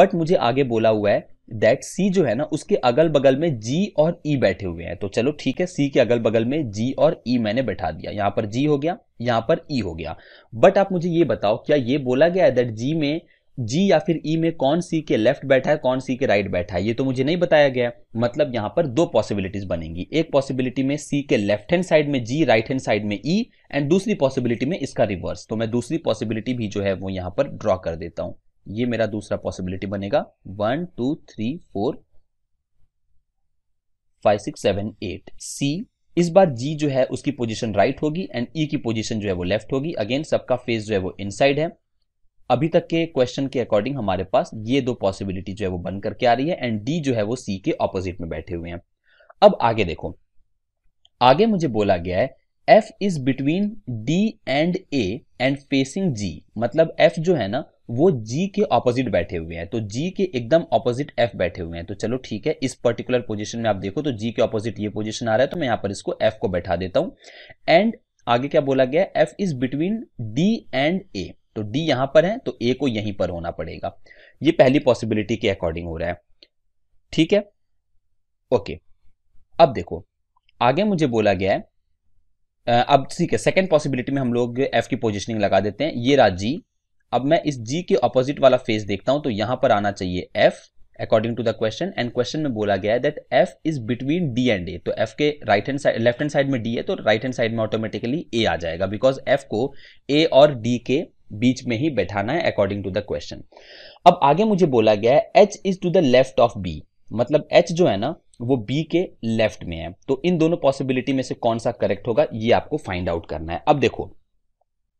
बट मुझे आगे बोला हुआ है दैट सी जो है ना उसके अगल बगल में जी और ई e बैठे हुए हैं तो चलो ठीक है सी के अगल बगल में जी और ई e मैंने बैठा दिया यहां पर जी हो गया यहाँ पर ई e हो गया बट आप मुझे ये बताओ क्या ये बोला गया है दैट जी में जी या फिर ई में कौन सी के लेफ्ट बैठा है कौन सी के राइट बैठा है ये तो मुझे नहीं बताया गया मतलब यहां पर दो पॉसिबिलिटीज बनेंगी एक पॉसिबिलिटी में सी के लेफ्ट हैंड साइड में जी राइट हैंड साइड में ई e, एंड दूसरी पॉसिबिलिटी में इसका रिवर्स तो मैं दूसरी पॉसिबिलिटी भी जो है वो यहां पर ड्रॉ कर देता हूं ये मेरा दूसरा पॉसिबिलिटी बनेगा one two three four five six seven eight C इस बार जी जो है उसकी पोजीशन राइट होगी एंड ई e की पोजीशन जो है वो लेफ्ट होगी अगेन सबका फेस जो है वो इनसाइड है अभी तक के क्वेश्चन के अकॉर्डिंग हमारे पास ये दो पॉसिबिलिटी जो है वो बन करके आ रही है एंड डी जो है वो सी के ऑपोजिट में बैठे हुए हैं अब आगे देखो आगे मुझे बोला गया है F is between D and A and facing G मतलब एफ जो है ना वो जी के ऑपोजिट बैठे हुए हैं तो जी के एकदम ऑपोजिट एफ बैठे हुए हैं तो चलो ठीक है इस पर्टिकुलर पोजिशन में आप देखो तो जी के ऑपोजिट ये पोजिशन आ रहा है तो मैं यहां पर इसको एफ को बैठा देता हूं एंड आगे क्या बोला गया F is between D and A तो डी यहां पर है तो ए को यहीं पर होना पड़ेगा ये पहली पॉसिबिलिटी के अकॉर्डिंग हो रहा है ठीक है ओके अब देखो आगे मुझे बोला गया है अब ठीक है सेकेंड पॉसिबिलिटी में हम लोग एफ की पोजिशनिंग लगा देते हैं ये रहा जी अब मैं इस जी के ऑपोजिट वाला फेस देखता हूं तो यहां पर आना चाहिए F according to the question and question में बोला गया है that F is between D and A तो एफ के right hand side left hand side में डी है तो राइट हैंड साइड में ऑटोमेटिकली ए आ जाएगा बिकॉज एफ को ए और डी के बीच में ही बैठाना है अकॉर्डिंग टू द क्वेश्चन अब आगे मुझे बोला गया है H is to the left of B मतलब एच जो है ना वो बी के लेफ्ट में है तो इन दोनों पॉसिबिलिटी में से कौन सा करेक्ट होगा ये आपको फाइंड आउट करना है अब देखो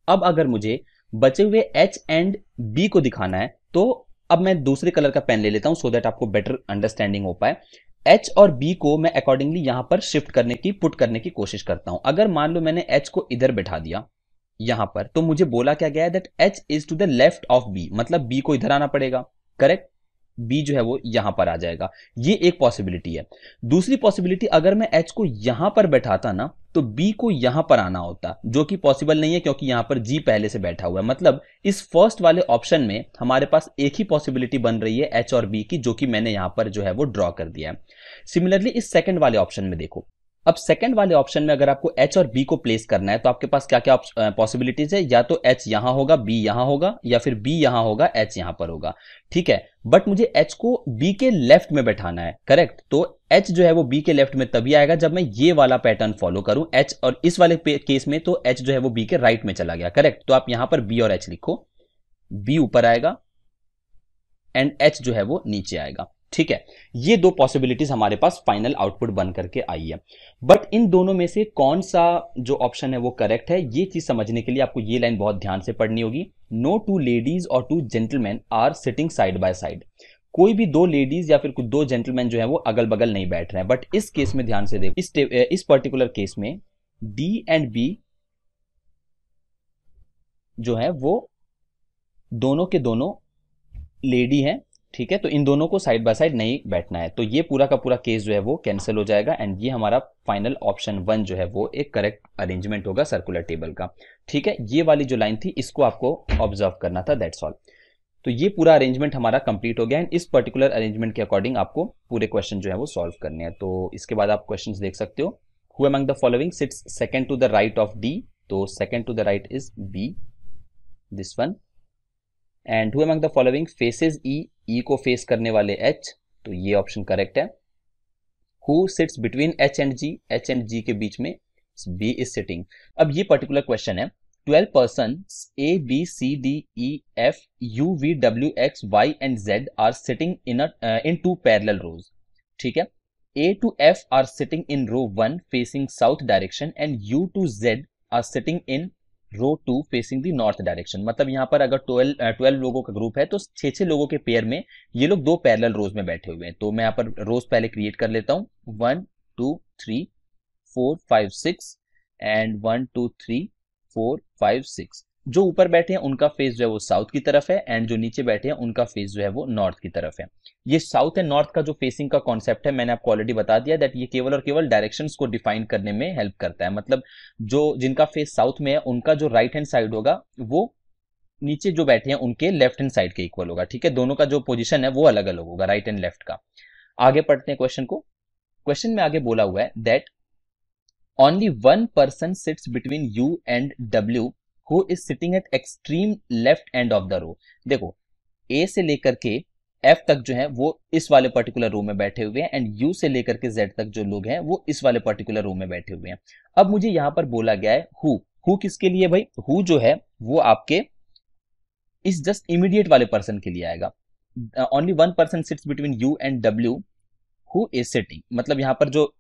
अब अगर मुझे बचे हुए एच एंड बी को दिखाना है तो अब मैं दूसरे कलर का पेन ले लेता हूं सो दैट आपको बेटर अंडरस्टैंडिंग हो पाए एच और बी को मैं अकॉर्डिंगली यहां पर शिफ्ट करने की पुट करने की कोशिश करता हूं अगर मान लो मैंने एच को इधर बैठा दिया यहां पर तो मुझे बोला क्या गया that H is to the left of B मतलब बी को इधर आना पड़ेगा करेक्ट बी जो है वो यहां पर आ जाएगा ये एक पॉसिबिलिटी है दूसरी पॉसिबिलिटी अगर मैं एच को यहां पर बैठाता ना तो बी को यहां पर आना होता जो कि पॉसिबल नहीं है क्योंकि यहां पर जी पहले से बैठा हुआ है मतलब इस फर्स्ट वाले ऑप्शन में हमारे पास एक ही पॉसिबिलिटी बन रही है एच और बी की जो कि मैंने यहां पर जो है वो ड्रॉ कर दिया है सिमिलरली इस सेकंड वाले ऑप्शन में देखो अब सेकंड वाले ऑप्शन में अगर आपको एच और बी को प्लेस करना है तो आपके पास क्या क्या पॉसिबिलिटीज है या तो एच यहां होगा बी यहां होगा या फिर बी यहां होगा एच यहां पर होगा ठीक है बट मुझे एच को बी के लेफ्ट में बैठाना है करेक्ट तो एच जो है वो बी के लेफ्ट में तभी आएगा जब मैं ये वाला पैटर्न फॉलो करूं एच और इस वाले केस में तो एच जो है वो बी के राइट में चला गया करेक्ट तो आप यहां पर बी और एच लिखो बी ऊपर आएगा एंड एच जो है वो नीचे आएगा ठीक है ये दो पॉसिबिलिटीज हमारे पास फाइनल आउटपुट बन करके आई है बट इन दोनों में से कौन सा जो ऑप्शन है वो करेक्ट है ये चीज समझने के लिए आपको ये लाइन बहुत ध्यान से पढ़नी होगी नो टू लेडीज और two gentleman are sitting side by side कोई भी दो लेडीज या फिर कुछ दो जेंटलमैन जो है वो अगल बगल नहीं बैठ रहे हैं बट इस केस में ध्यान से देखो इस इस पर्टिकुलर केस में डी एंड बी जो है वो दोनों के दोनों लेडी हैं ठीक है तो इन दोनों को साइड बाय साइड नहीं बैठना है तो ये पूरा का पूरा केस जो है वो कैंसिल हो जाएगा एंड ये हमारा फाइनल ऑप्शन वन जो है वो एक करेक्ट अरेंजमेंट होगा सर्कुलर टेबल का ठीक है ये वाली जो लाइन थी इसको आपको ऑब्जर्व करना था दैट्स ऑल तो ये पूरा अरेंजमेंट हमारा कंप्लीट हो गया एंड इस पर्टिकुलर अरेंजमेंट के अकॉर्डिंग आपको पूरे क्वेश्चन जो है वो सॉल्व करने हैं तो इसके बाद आप क्वेश्चन देख सकते हो who among the following sits second to the right of D तो second to the right is B this one and who among the following faces E E को फेस करने वाले एच तो ये ऑप्शन करेक्ट है who sits between H and G H and G के बीच में बी इज सिटिंग अब ये पर्टिकुलर क्वेश्चन है twelve person A B C D E F you V W X Y and Z are sitting in in two parallel rows ठीक है A to F are sitting in row 1 facing south direction and U to Z are sitting in row two facing the north direction मतलब यहाँ पर अगर twelve twelve लोगों का group है तो छह छह लोगों के पेयर में ये लोग दो पैरेलल रोज में बैठे हुए हैं तो मैं यहाँ पर रोज पहले क्रिएट कर लेता हूँ one two three four five six and one two three four five six जो ऊपर बैठे हैं उनका फेस जो है वो साउथ की तरफ है एंड जो नीचे बैठे हैं उनका फेस जो है वो नॉर्थ की तरफ है ये साउथ एंड नॉर्थ का जो फेसिंग का कॉन्सेप्ट है मैंने आपको ऑलरेडी बता दिया दैट ये केवल और केवल डायरेक्शंस को डिफाइन करने में हेल्प करता है मतलब जो जिनका फेस साउथ में है उनका जो राइट हैंड साइड होगा वो नीचे जो बैठे हैं उनके लेफ्ट हैंड साइड के इक्वल होगा ठीक है दोनों का जो पोजिशन है वो अलग अलग होगा राइट एंड लेफ्ट का आगे पढ़ते हैं क्वेश्चन को क्वेश्चन में आगे बोला हुआ है that only one person sits between U and W who is sitting at extreme left end of the row देखो ए से लेकर के एफ तक जो है वो इस वाले पर्टिकुलर रो में बैठे हुए हैं एंड यू से लेकर के जेड तक जो लोग हैं वो इस वाले पर्टिकुलर रो में बैठे हुए हैं अब मुझे यहां पर बोला गया है हु हु किसके लिए भाई हु जो है वो आपके इस जस्ट इमीडिएट वाले पर्सन के लिए आएगा only one person sits between U and W who is sitting मतलब यहां पर जो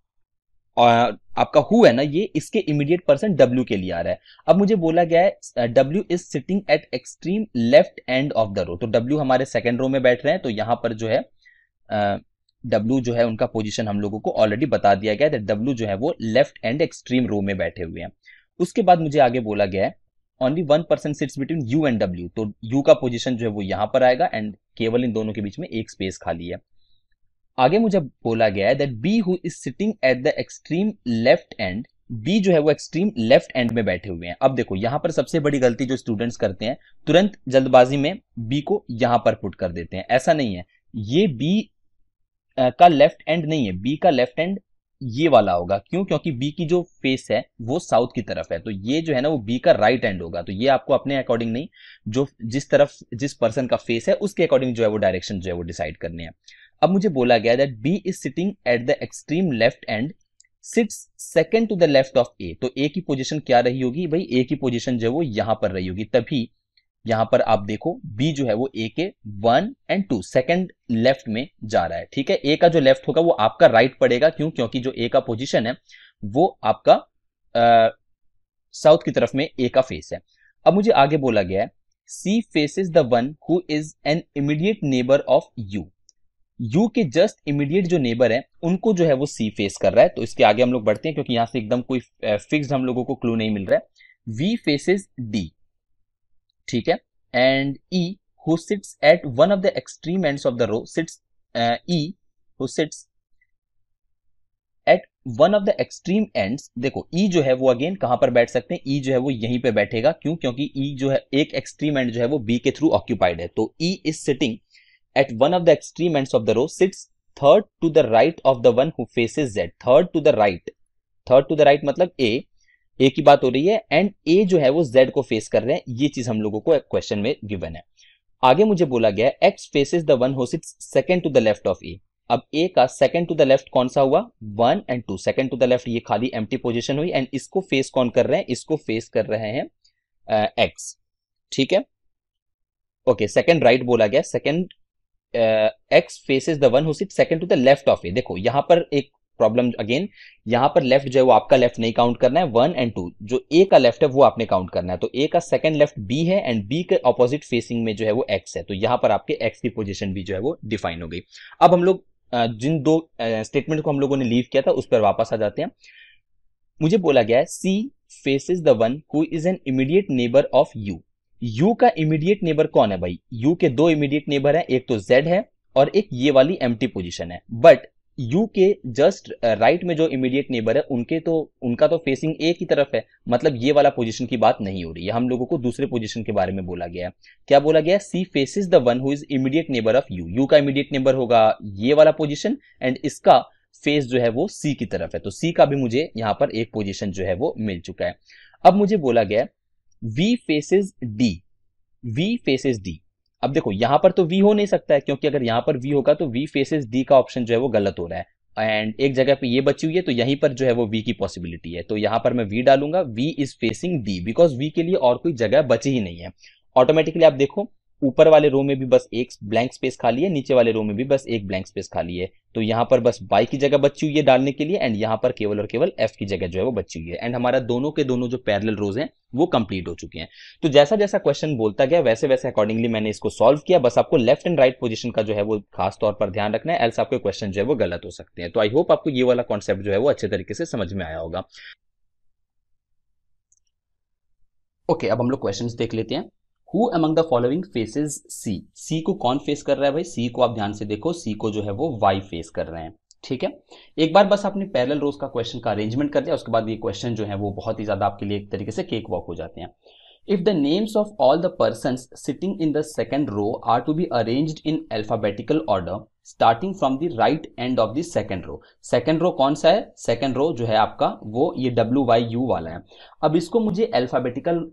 आपका हु है ना ये इसके इमीडिएट पर्सन डब्ल्यू के लिए आ रहा है अब मुझे बोला गया है W is sitting at extreme left end of the row तो डब्ल्यू हमारे सेकेंड रो में बैठ रहे हैं तो यहाँ पर जो है डब्ल्यू जो है उनका पोजीशन हम लोगों को ऑलरेडी बता दिया गया है डब्ल्यू जो है वो लेफ्ट एंड एक्सट्रीम रो में बैठे हुए हैं उसके बाद मुझे आगे बोला गया है only one person sits between U and W तो यू का पोजिशन जो है वो यहां पर आएगा एंड केवल इन दोनों के बीच में एक स्पेस खाली है आगे मुझे बोला गया है that B who is sitting at the extreme left end B जो है वो एक्सट्रीम लेफ्ट एंड में बैठे हुए हैं अब देखो यहां पर सबसे बड़ी गलती जो स्टूडेंट्स करते हैं तुरंत जल्दबाजी में बी को यहां पर पुट कर देते हैं ऐसा नहीं है ये बी का लेफ्ट एंड नहीं है बी का लेफ्ट एंड ये वाला होगा क्यों क्योंकि बी की जो फेस है वो साउथ की तरफ है तो ये जो है ना वो बी का राइट एंड होगा तो ये आपको अपने अकॉर्डिंग नहीं जो जिस तरफ जिस पर्सन का फेस है उसके अकॉर्डिंग जो है वो डायरेक्शन जो है वो डिसाइड करने हैं अब मुझे बोला गया that B is sitting at the extreme left end sits second to the left of A तो ए की पोजिशन क्या रही होगी भाई ए की पोजिशन जो है वो यहां पर रही होगी तभी यहां पर आप देखो बी जो है वो ए के one and two second left में जा रहा है ठीक है ए का जो लेफ्ट होगा वो आपका राइट पड़ेगा क्यों क्योंकि जो ए का पोजिशन है वो आपका साउथ की तरफ में ए का फेस है अब मुझे आगे बोला गया है C face is the one who is an immediate neighbour of you U के जस्ट इमीडिएट जो नेबर है उनको जो है वो सी फेस कर रहा है तो इसके आगे हम लोग बढ़ते हैं क्योंकि यहां से एकदम कोई फिक्स हम लोगों को क्लू नहीं मिल रहा है वी फेसेस डी ठीक है and E who sits at one of the extreme end of the row sits E who sits at one of the extreme ends देखो e जो है वो अगेन कहां पर बैठ सकते हैं e जो है वो यहीं पे बैठेगा क्यों क्योंकि e जो है एक एक्सट्रीम एंड जो है वो बी के थ्रू ऑक्यूपाइड है तो E is sitting at one of the extreme ends of the row sits third to the right of the one who faces z third to the right third to the right मतलब a A की बात हो रही है and ए जो है वो Z को फेस कर रहे हैं ये चीज हम लोगों को क्वेश्चन में गिवन है आगे मुझे बोला गया X faces the one who sits second to the left of A अब ए का सेकंड टू द लेफ्ट कौन सा हुआ one and two second to the left ये खाली एम्प्टी पोजीशन हुई एंड इसको फेस कौन कर रहे हैं इसको फेस कर रहे हैं एक्स uh, ठीक है ओके सेकंड राइट बोला गया second X faces the one who sit second to the left of A देखो यहां पर एक प्रॉब्लम अगेन यहां पर लेफ्ट जो है वो आपका लेफ्ट नहीं काउंट करना है वन एंड टू जो ए का लेफ्ट है वो आपने काउंट करना है तो ए का सेकंड लेफ्ट बी है एंड बी के ऑपोजिट फेसिंग में जो है वो एक्स है तो यहां पर आपके एक्स की पोजिशन भी जो है वो डिफाइन हो गई अब हम लोग uh, जिन दो स्टेटमेंट uh, को हम लोगों ने लीव किया था उस पर वापस आ जाते हैं मुझे बोला गया है C faces the one who is an immediate neighbour of you you का इमीडिएट नेबर कौन है भाई यू के दो इमीडिएट नेबर है एक तो जेड है और एक ये वाली एम पोजिशन है बट यू के जस्ट राइट में जो इमीडिएट नेबर है उनके तो उनका तो फेसिंग ए की तरफ है मतलब ये वाला पोजीशन की बात नहीं हो रही है हम लोगों को दूसरे पोजीशन के बारे में बोला गया है क्या बोला गया है C faces the one who is immediate neighbour of you you का इमीडिएट नेबर होगा ये वाला पोजीशन एंड इसका फेस जो है वो सी की तरफ है तो सी का भी मुझे यहाँ पर एक पोजिशन जो है वो मिल चुका है अब मुझे बोला गया V faces D V faces D अब देखो यहां पर तो वी हो नहीं सकता है क्योंकि अगर यहां पर वी होगा तो वी फेसेस डी का ऑप्शन जो है वो गलत हो रहा है एंड एक जगह पे ये बची हुई है तो यहीं पर जो है वो वी की पॉसिबिलिटी है तो यहां पर मैं वी डालूंगा V is facing D because V के लिए और कोई जगह बची ही नहीं है ऑटोमेटिकली आप देखो ऊपर वाले रो में भी बस एक ब्लैंक स्पेस खाली है नीचे वाले रो में भी बस एक ब्लैंक स्पेस खाली है तो यहाँ पर बस बाई की जगह बची हुई है डालने के लिए एंड यहाँ पर केवल और केवल एफ की जगह जो है वो बची हुई है एंड हमारा दोनों के दोनों जो पैरेलल रोज हैं वो कंप्लीट हो चुके हैं तो जैसा जैसा क्वेश्चन बोलता गया वैसे वैसे अकॉर्डिंगली मैंने इसको सॉल्व किया बस आपको लेफ्ट एंड राइट पोजिशन का जो है वो खास तौर पर ध्यान रखना है एल्स आपके क्वेश्चन जो है वो गलत हो सकते हैं तो आई होप आपको ये वाला कॉन्सेप्ट जो है वो अच्छे तरीके से समझ में आया होगा ओके okay, अब हम लोग क्वेश्चन देख लेते हैं who among the following faces C C को कौन फेस कर रहा है भाई सी को आप ध्यान से देखो सी को जो है वो वाई फेस कर रहे हैं ठीक है एक बार बस आपने पैरल रोज का क्वेश्चन का अरेंजमेंट कर दिया उसके बाद ये क्वेश्चन जो है वो बहुत ही ज्यादा आपके लिए एक तरीके से केक वॉक हो जाते हैं if the names of all the person sitting in the second row are to be arrange in alphabetical order starting from the right end of the second row second row कौन सा है second row जो है आपका वो ये W why you वाला है अब इसको मुझे एल्फाबेटिकल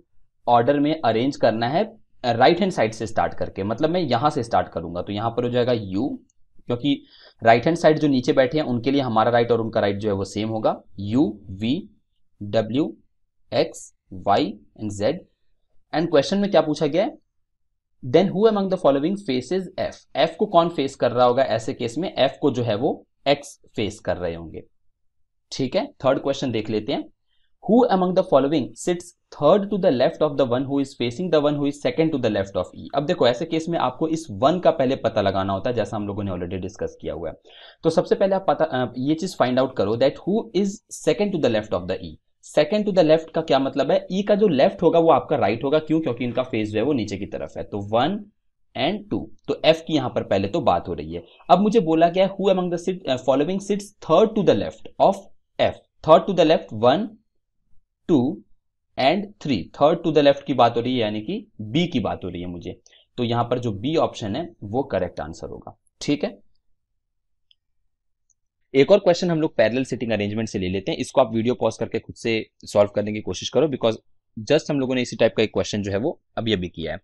ऑर्डर में अरेंज करना है राइट हैंड साइड से स्टार्ट करके मतलब मैं यहां से स्टार्ट करूंगा तो यहां पर हो जाएगा यू क्योंकि राइट हैंड साइड जो नीचे बैठे हैं उनके लिए हमारा राइट और उनका राइट जो है वो सेम होगा U V W X Y and Z and question में क्या पूछा गया है then who among the following faces F F को कौन फेस कर रहा होगा ऐसे केस में एफ को जो है वो एक्स फेस कर रहे होंगे ठीक है थर्ड क्वेश्चन देख लेते हैं who among the following sits third to the left of the one who is facing the one who is second to the left of E अब देखो ऐसे केस में आपको इस वन का पहले पता लगाना होता है जैसा हम लोगों ने ऑलरेडी डिस्कस किया हुआ है तो सबसे पहले आप पता ये चीज फाइंड आउट करो that who is second to the left of the E second to the left का क्या मतलब है ई e का जो लेफ्ट होगा वो आपका राइट right होगा क्यों क्योंकि इनका फेस जो है वो नीचे की तरफ है तो वन एंड टू तो एफ की यहां पर पहले तो बात हो रही है अब मुझे बोला गया who among the sit following sits third to the left of F third to the left one two and three third to the left की बात हो रही है यानी कि बी की बात हो रही है मुझे तो यहां पर जो बी ऑप्शन है वो करेक्ट आंसर होगा ठीक है एक और क्वेश्चन हम लोग पैरेलल सिटिंग अरेंजमेंट से ले लेते हैं इसको आप वीडियो पॉज करके खुद से सॉल्व करने की कोशिश करो बिकॉज जस्ट हम लोगों ने इसी टाइप का एक क्वेश्चन जो है वो अभी अभी किया है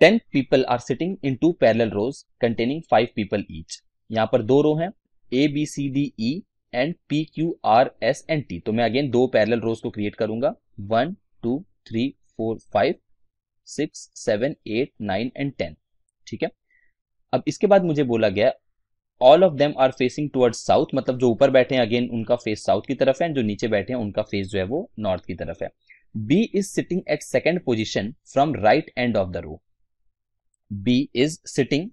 ten people are sitting in two parallel rows containing five people each यहां पर दो रो है A B C D E and P Q R S and T तो मैं अगेन दो पैरल रोज को क्रिएट करूंगा one two three four five six seven eight nine and ten ठीक है अब इसके बाद मुझे बोला गया all of them are facing towards south मतलब जो ऊपर बैठे हैं अगेन उनका फेस साउथ की तरफ है जो नीचे बैठे हैं उनका फेस जो है वो नॉर्थ की तरफ है B is sitting at second position from right end of the row B is sitting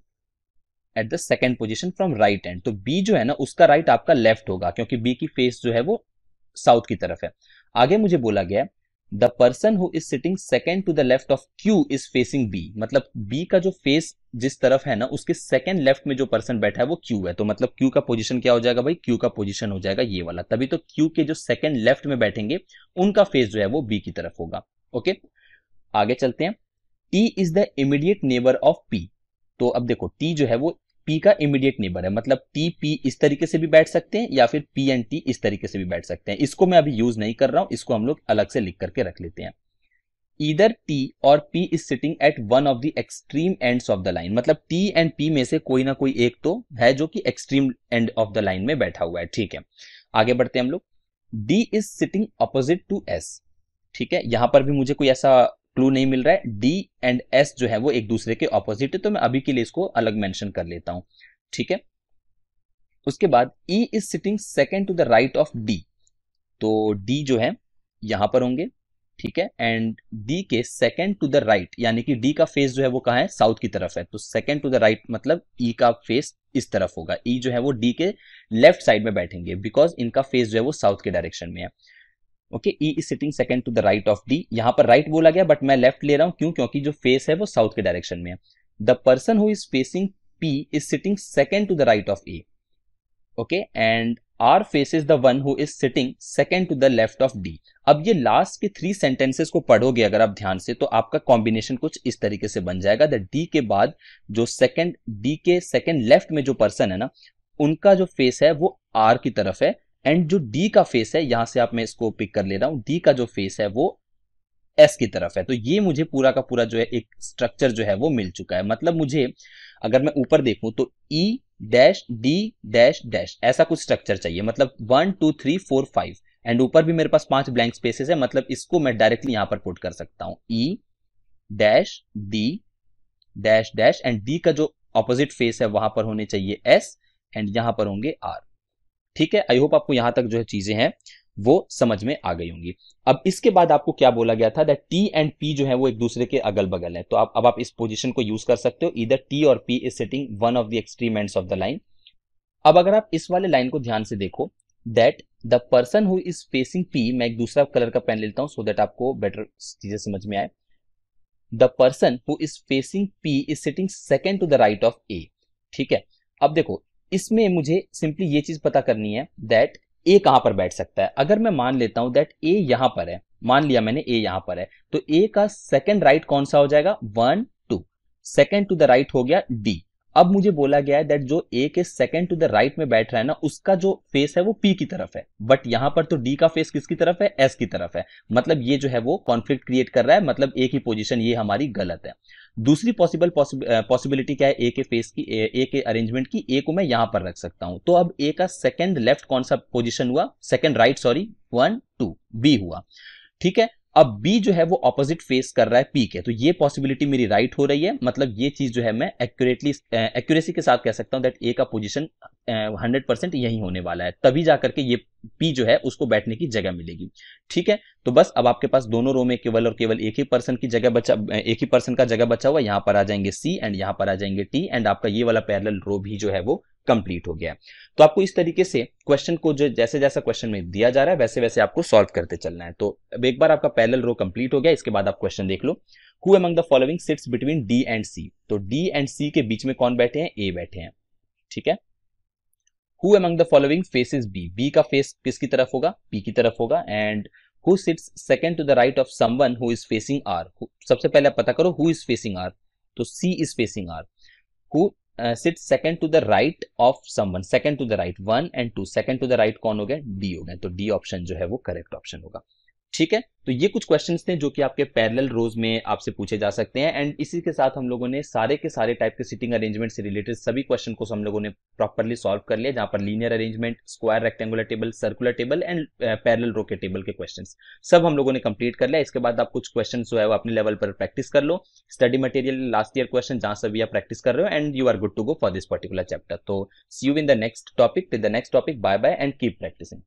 at the second position from right end तो बी जो है ना उसका राइट right आपका लेफ्ट होगा क्योंकि बी की फेस जो है वो साउथ की तरफ है आगे मुझे बोला गया the person who is sitting second to the left of Q is facing B मतलब बी का जो फेस जिस तरफ है ना उसके सेकेंड लेफ्ट में जो पर्सन बैठा है वो क्यू है तो मतलब क्यू का पोजिशन क्या हो जाएगा भाई क्यू का पोजिशन हो जाएगा ये वाला तभी तो क्यू के जो सेकेंड लेफ्ट में बैठेंगे उनका फेस जो है वो बी की तरफ होगा ओके आगे चलते हैं T is the immediate neighbour of P तो अब देखो टी जो है वो पी का इमीडिएट नेबर है मतलब टी पी इस तरीके से भी बैठ सकते हैं या फिर पी एंड टी इस तरीके से भी बैठ सकते हैं इसको मैं अभी यूज नहीं कर रहा हूं इसको हम लोग अलग से लिख करके रख लेते हैं इधर टी और P is sitting at one of the extreme ends of the line मतलब टी एंड पी में से कोई ना कोई एक तो है जो कि extreme end of the line में बैठा हुआ है ठीक है आगे बढ़ते हैं हम लोग D is sitting opposite to S ठीक है यहां पर भी मुझे कोई ऐसा क्लू नहीं मिल रहा है डी एंड एस जो है वो एक दूसरे के ऑपोजिट है तो मैं अभी के लिए इसको अलग मेंशन कर लेता हूं ठीक है उसके बाद E is sitting second to the right of D तो डी जो है यहां पर होंगे ठीक है एंड डी के सेकेंड टू द राइट यानी कि डी का फेस जो है वो कहा है साउथ की तरफ है तो सेकेंड टू द राइट मतलब ई e का फेस इस तरफ होगा ई e जो है वो डी के लेफ्ट साइड में बैठेंगे बिकॉज इनका फेस जो है वो साउथ के डायरेक्शन में है okay E is sitting second to the right of D यहां पर राइट बोला गया बट मैं लेफ्ट ले रहा हूं क्यों क्योंकि जो फेस है वो साउथ के डायरेक्शन में है the person who is facing P is sitting second to the right of A okay and R face is the one who is sitting second to the left of D अब ये last के three sentences को पढ़ोगे अगर आप ध्यान से तो आपका कॉम्बिनेशन कुछ इस तरीके से बन जाएगा द डी के बाद जो सेकेंड डी के सेकेंड लेफ्ट में जो पर्सन है ना उनका जो फेस है वो आर की तरफ है एंड जो डी का फेस है यहां से आप मैं इसको पिक कर ले रहा हूं डी का जो फेस है वो एस की तरफ है तो ये मुझे पूरा का पूरा जो है एक स्ट्रक्चर जो है वो मिल चुका है मतलब मुझे अगर मैं ऊपर देखूं तो E dash D dash dash ऐसा कुछ स्ट्रक्चर चाहिए मतलब one two three four five and ऊपर भी मेरे पास पांच ब्लैंक स्पेसेस है मतलब इसको मैं डायरेक्टली यहां पर पुट कर सकता हूं E dash D dash dash and D का जो ऑपोजिट फेस है वहां पर होने चाहिए एस एंड यहां पर होंगे आर ठीक है आई होप आपको यहां तक जो है चीजें हैं वो समझ में आ गई होंगी अब इसके बाद आपको क्या बोला गया था दैट टी एंड पी जो है वो एक दूसरे के अगल बगल है तो आप अब आप इस पोजिशन को यूज कर सकते हो इधर टी और P is sitting one of the extreme end of the line अब अगर आप इस वाले लाइन को ध्यान से देखो that the person who is facing P मैं एक दूसरा कलर का पेन लेता हूं सो so दैट आपको बेटर चीजें समझ में आए the person who is facing P is sitting second to the right of A ठीक है अब देखो इसमें मुझे सिंपली ये चीज पता करनी है दैट ए कहां पर बैठ सकता है अगर मैं मान लेता हूं दैट ए यहां पर है मान लिया मैंने ए यहां पर है तो ए का सेकेंड राइट कौन सा हो जाएगा one two second to the right हो गया डी अब मुझे बोला गया है दैट जो ए के सेकंड टू द राइट में बैठ रहा है ना उसका जो फेस है वो पी की तरफ है बट यहां पर तो डी का फेस किसकी तरफ है एस की तरफ है मतलब ये जो है वो कॉन्फ्लिक्ट क्रिएट कर रहा है मतलब ए की पोजीशन ये हमारी गलत है दूसरी पॉसिबल पॉसिबिलिटी क्या है ए के फेस की ए, के अरेंजमेंट की ए को मैं यहां पर रख सकता हूं तो अब ए का सेकंड लेफ्ट कौन सा पोजिशन हुआ second right sorry one two B हुआ ठीक है अब बी जो है वो ऑपोजिट फेस कर रहा है पी के तो ये पॉसिबिलिटी मेरी राइट right हो रही है मतलब ये चीज जो है मैं एक्यूरेटली एक्यूरेसी के साथ कह सकता हूं दैट ए का पोजिशन हंड्रेड परसेंट यही होने वाला है तभी जा करके ये पी जो है उसको बैठने की जगह मिलेगी ठीक है तो बस अब आपके पास दोनों रो में केवल और केवल एक ही पर्सन की जगह बचा एक ही पर्सन का जगह बचा हुआ यहां पर आ जाएंगे सी एंड यहां पर आ जाएंगे टी एंड आपका ये वाला पैरल रो भी जो है वो कंप्लीट हो गया तो आपको इस तरीके से क्वेश्चन को जो जैसे जैसा क्वेश्चन में दिया जा रहा है वैसे वैसे आपको सॉल्व करते चलना है तो अब एक बार आपका पैरल रो कंप्लीट हो गया इसके बाद आप क्वेश्चन देख लो who among the following sits between D and C तो डी एंड सी के बीच में कौन बैठे हैं ए बैठे हैं ठीक है who among the following faces B B का फेस किसकी तरफ होगा बी की तरफ होगा and who sits second to the right of someone who is facing R सबसे पहले आप पता करो हु इज फेसिंग आर तो C is facing R sit second to the right of someone second to the right one and two second to the right कौन हो गया D हो गया तो डी ऑप्शन जो है वो करेक्ट ऑप्शन होगा ठीक है तो ये कुछ क्वेश्चंस थे जो कि आपके पैरेलल रोज में आपसे पूछे जा सकते हैं एंड इसी के साथ हम लोगों ने सारे के सारे टाइप के सिटिंग अरेंजमेंट से रिलेटेड सभी क्वेश्चन को हम लोगों ने प्रॉपरली सॉल्व कर लिया जहां पर linear arrangement square rectangular table circular table and parallel row के टेबल के क्वेश्चन सब हम लोगों ने कंप्लीट कर लिया इसके बाद आप कुछ क्वेश्चन जो है वो अपने लेवल पर प्रैक्टिस कर लो study material last year question जहां से भी आप प्रैक्टिस कर रहे हो and you are good to go for this particular chapter तो see you in the next topic with the next topic bye bye and keep practising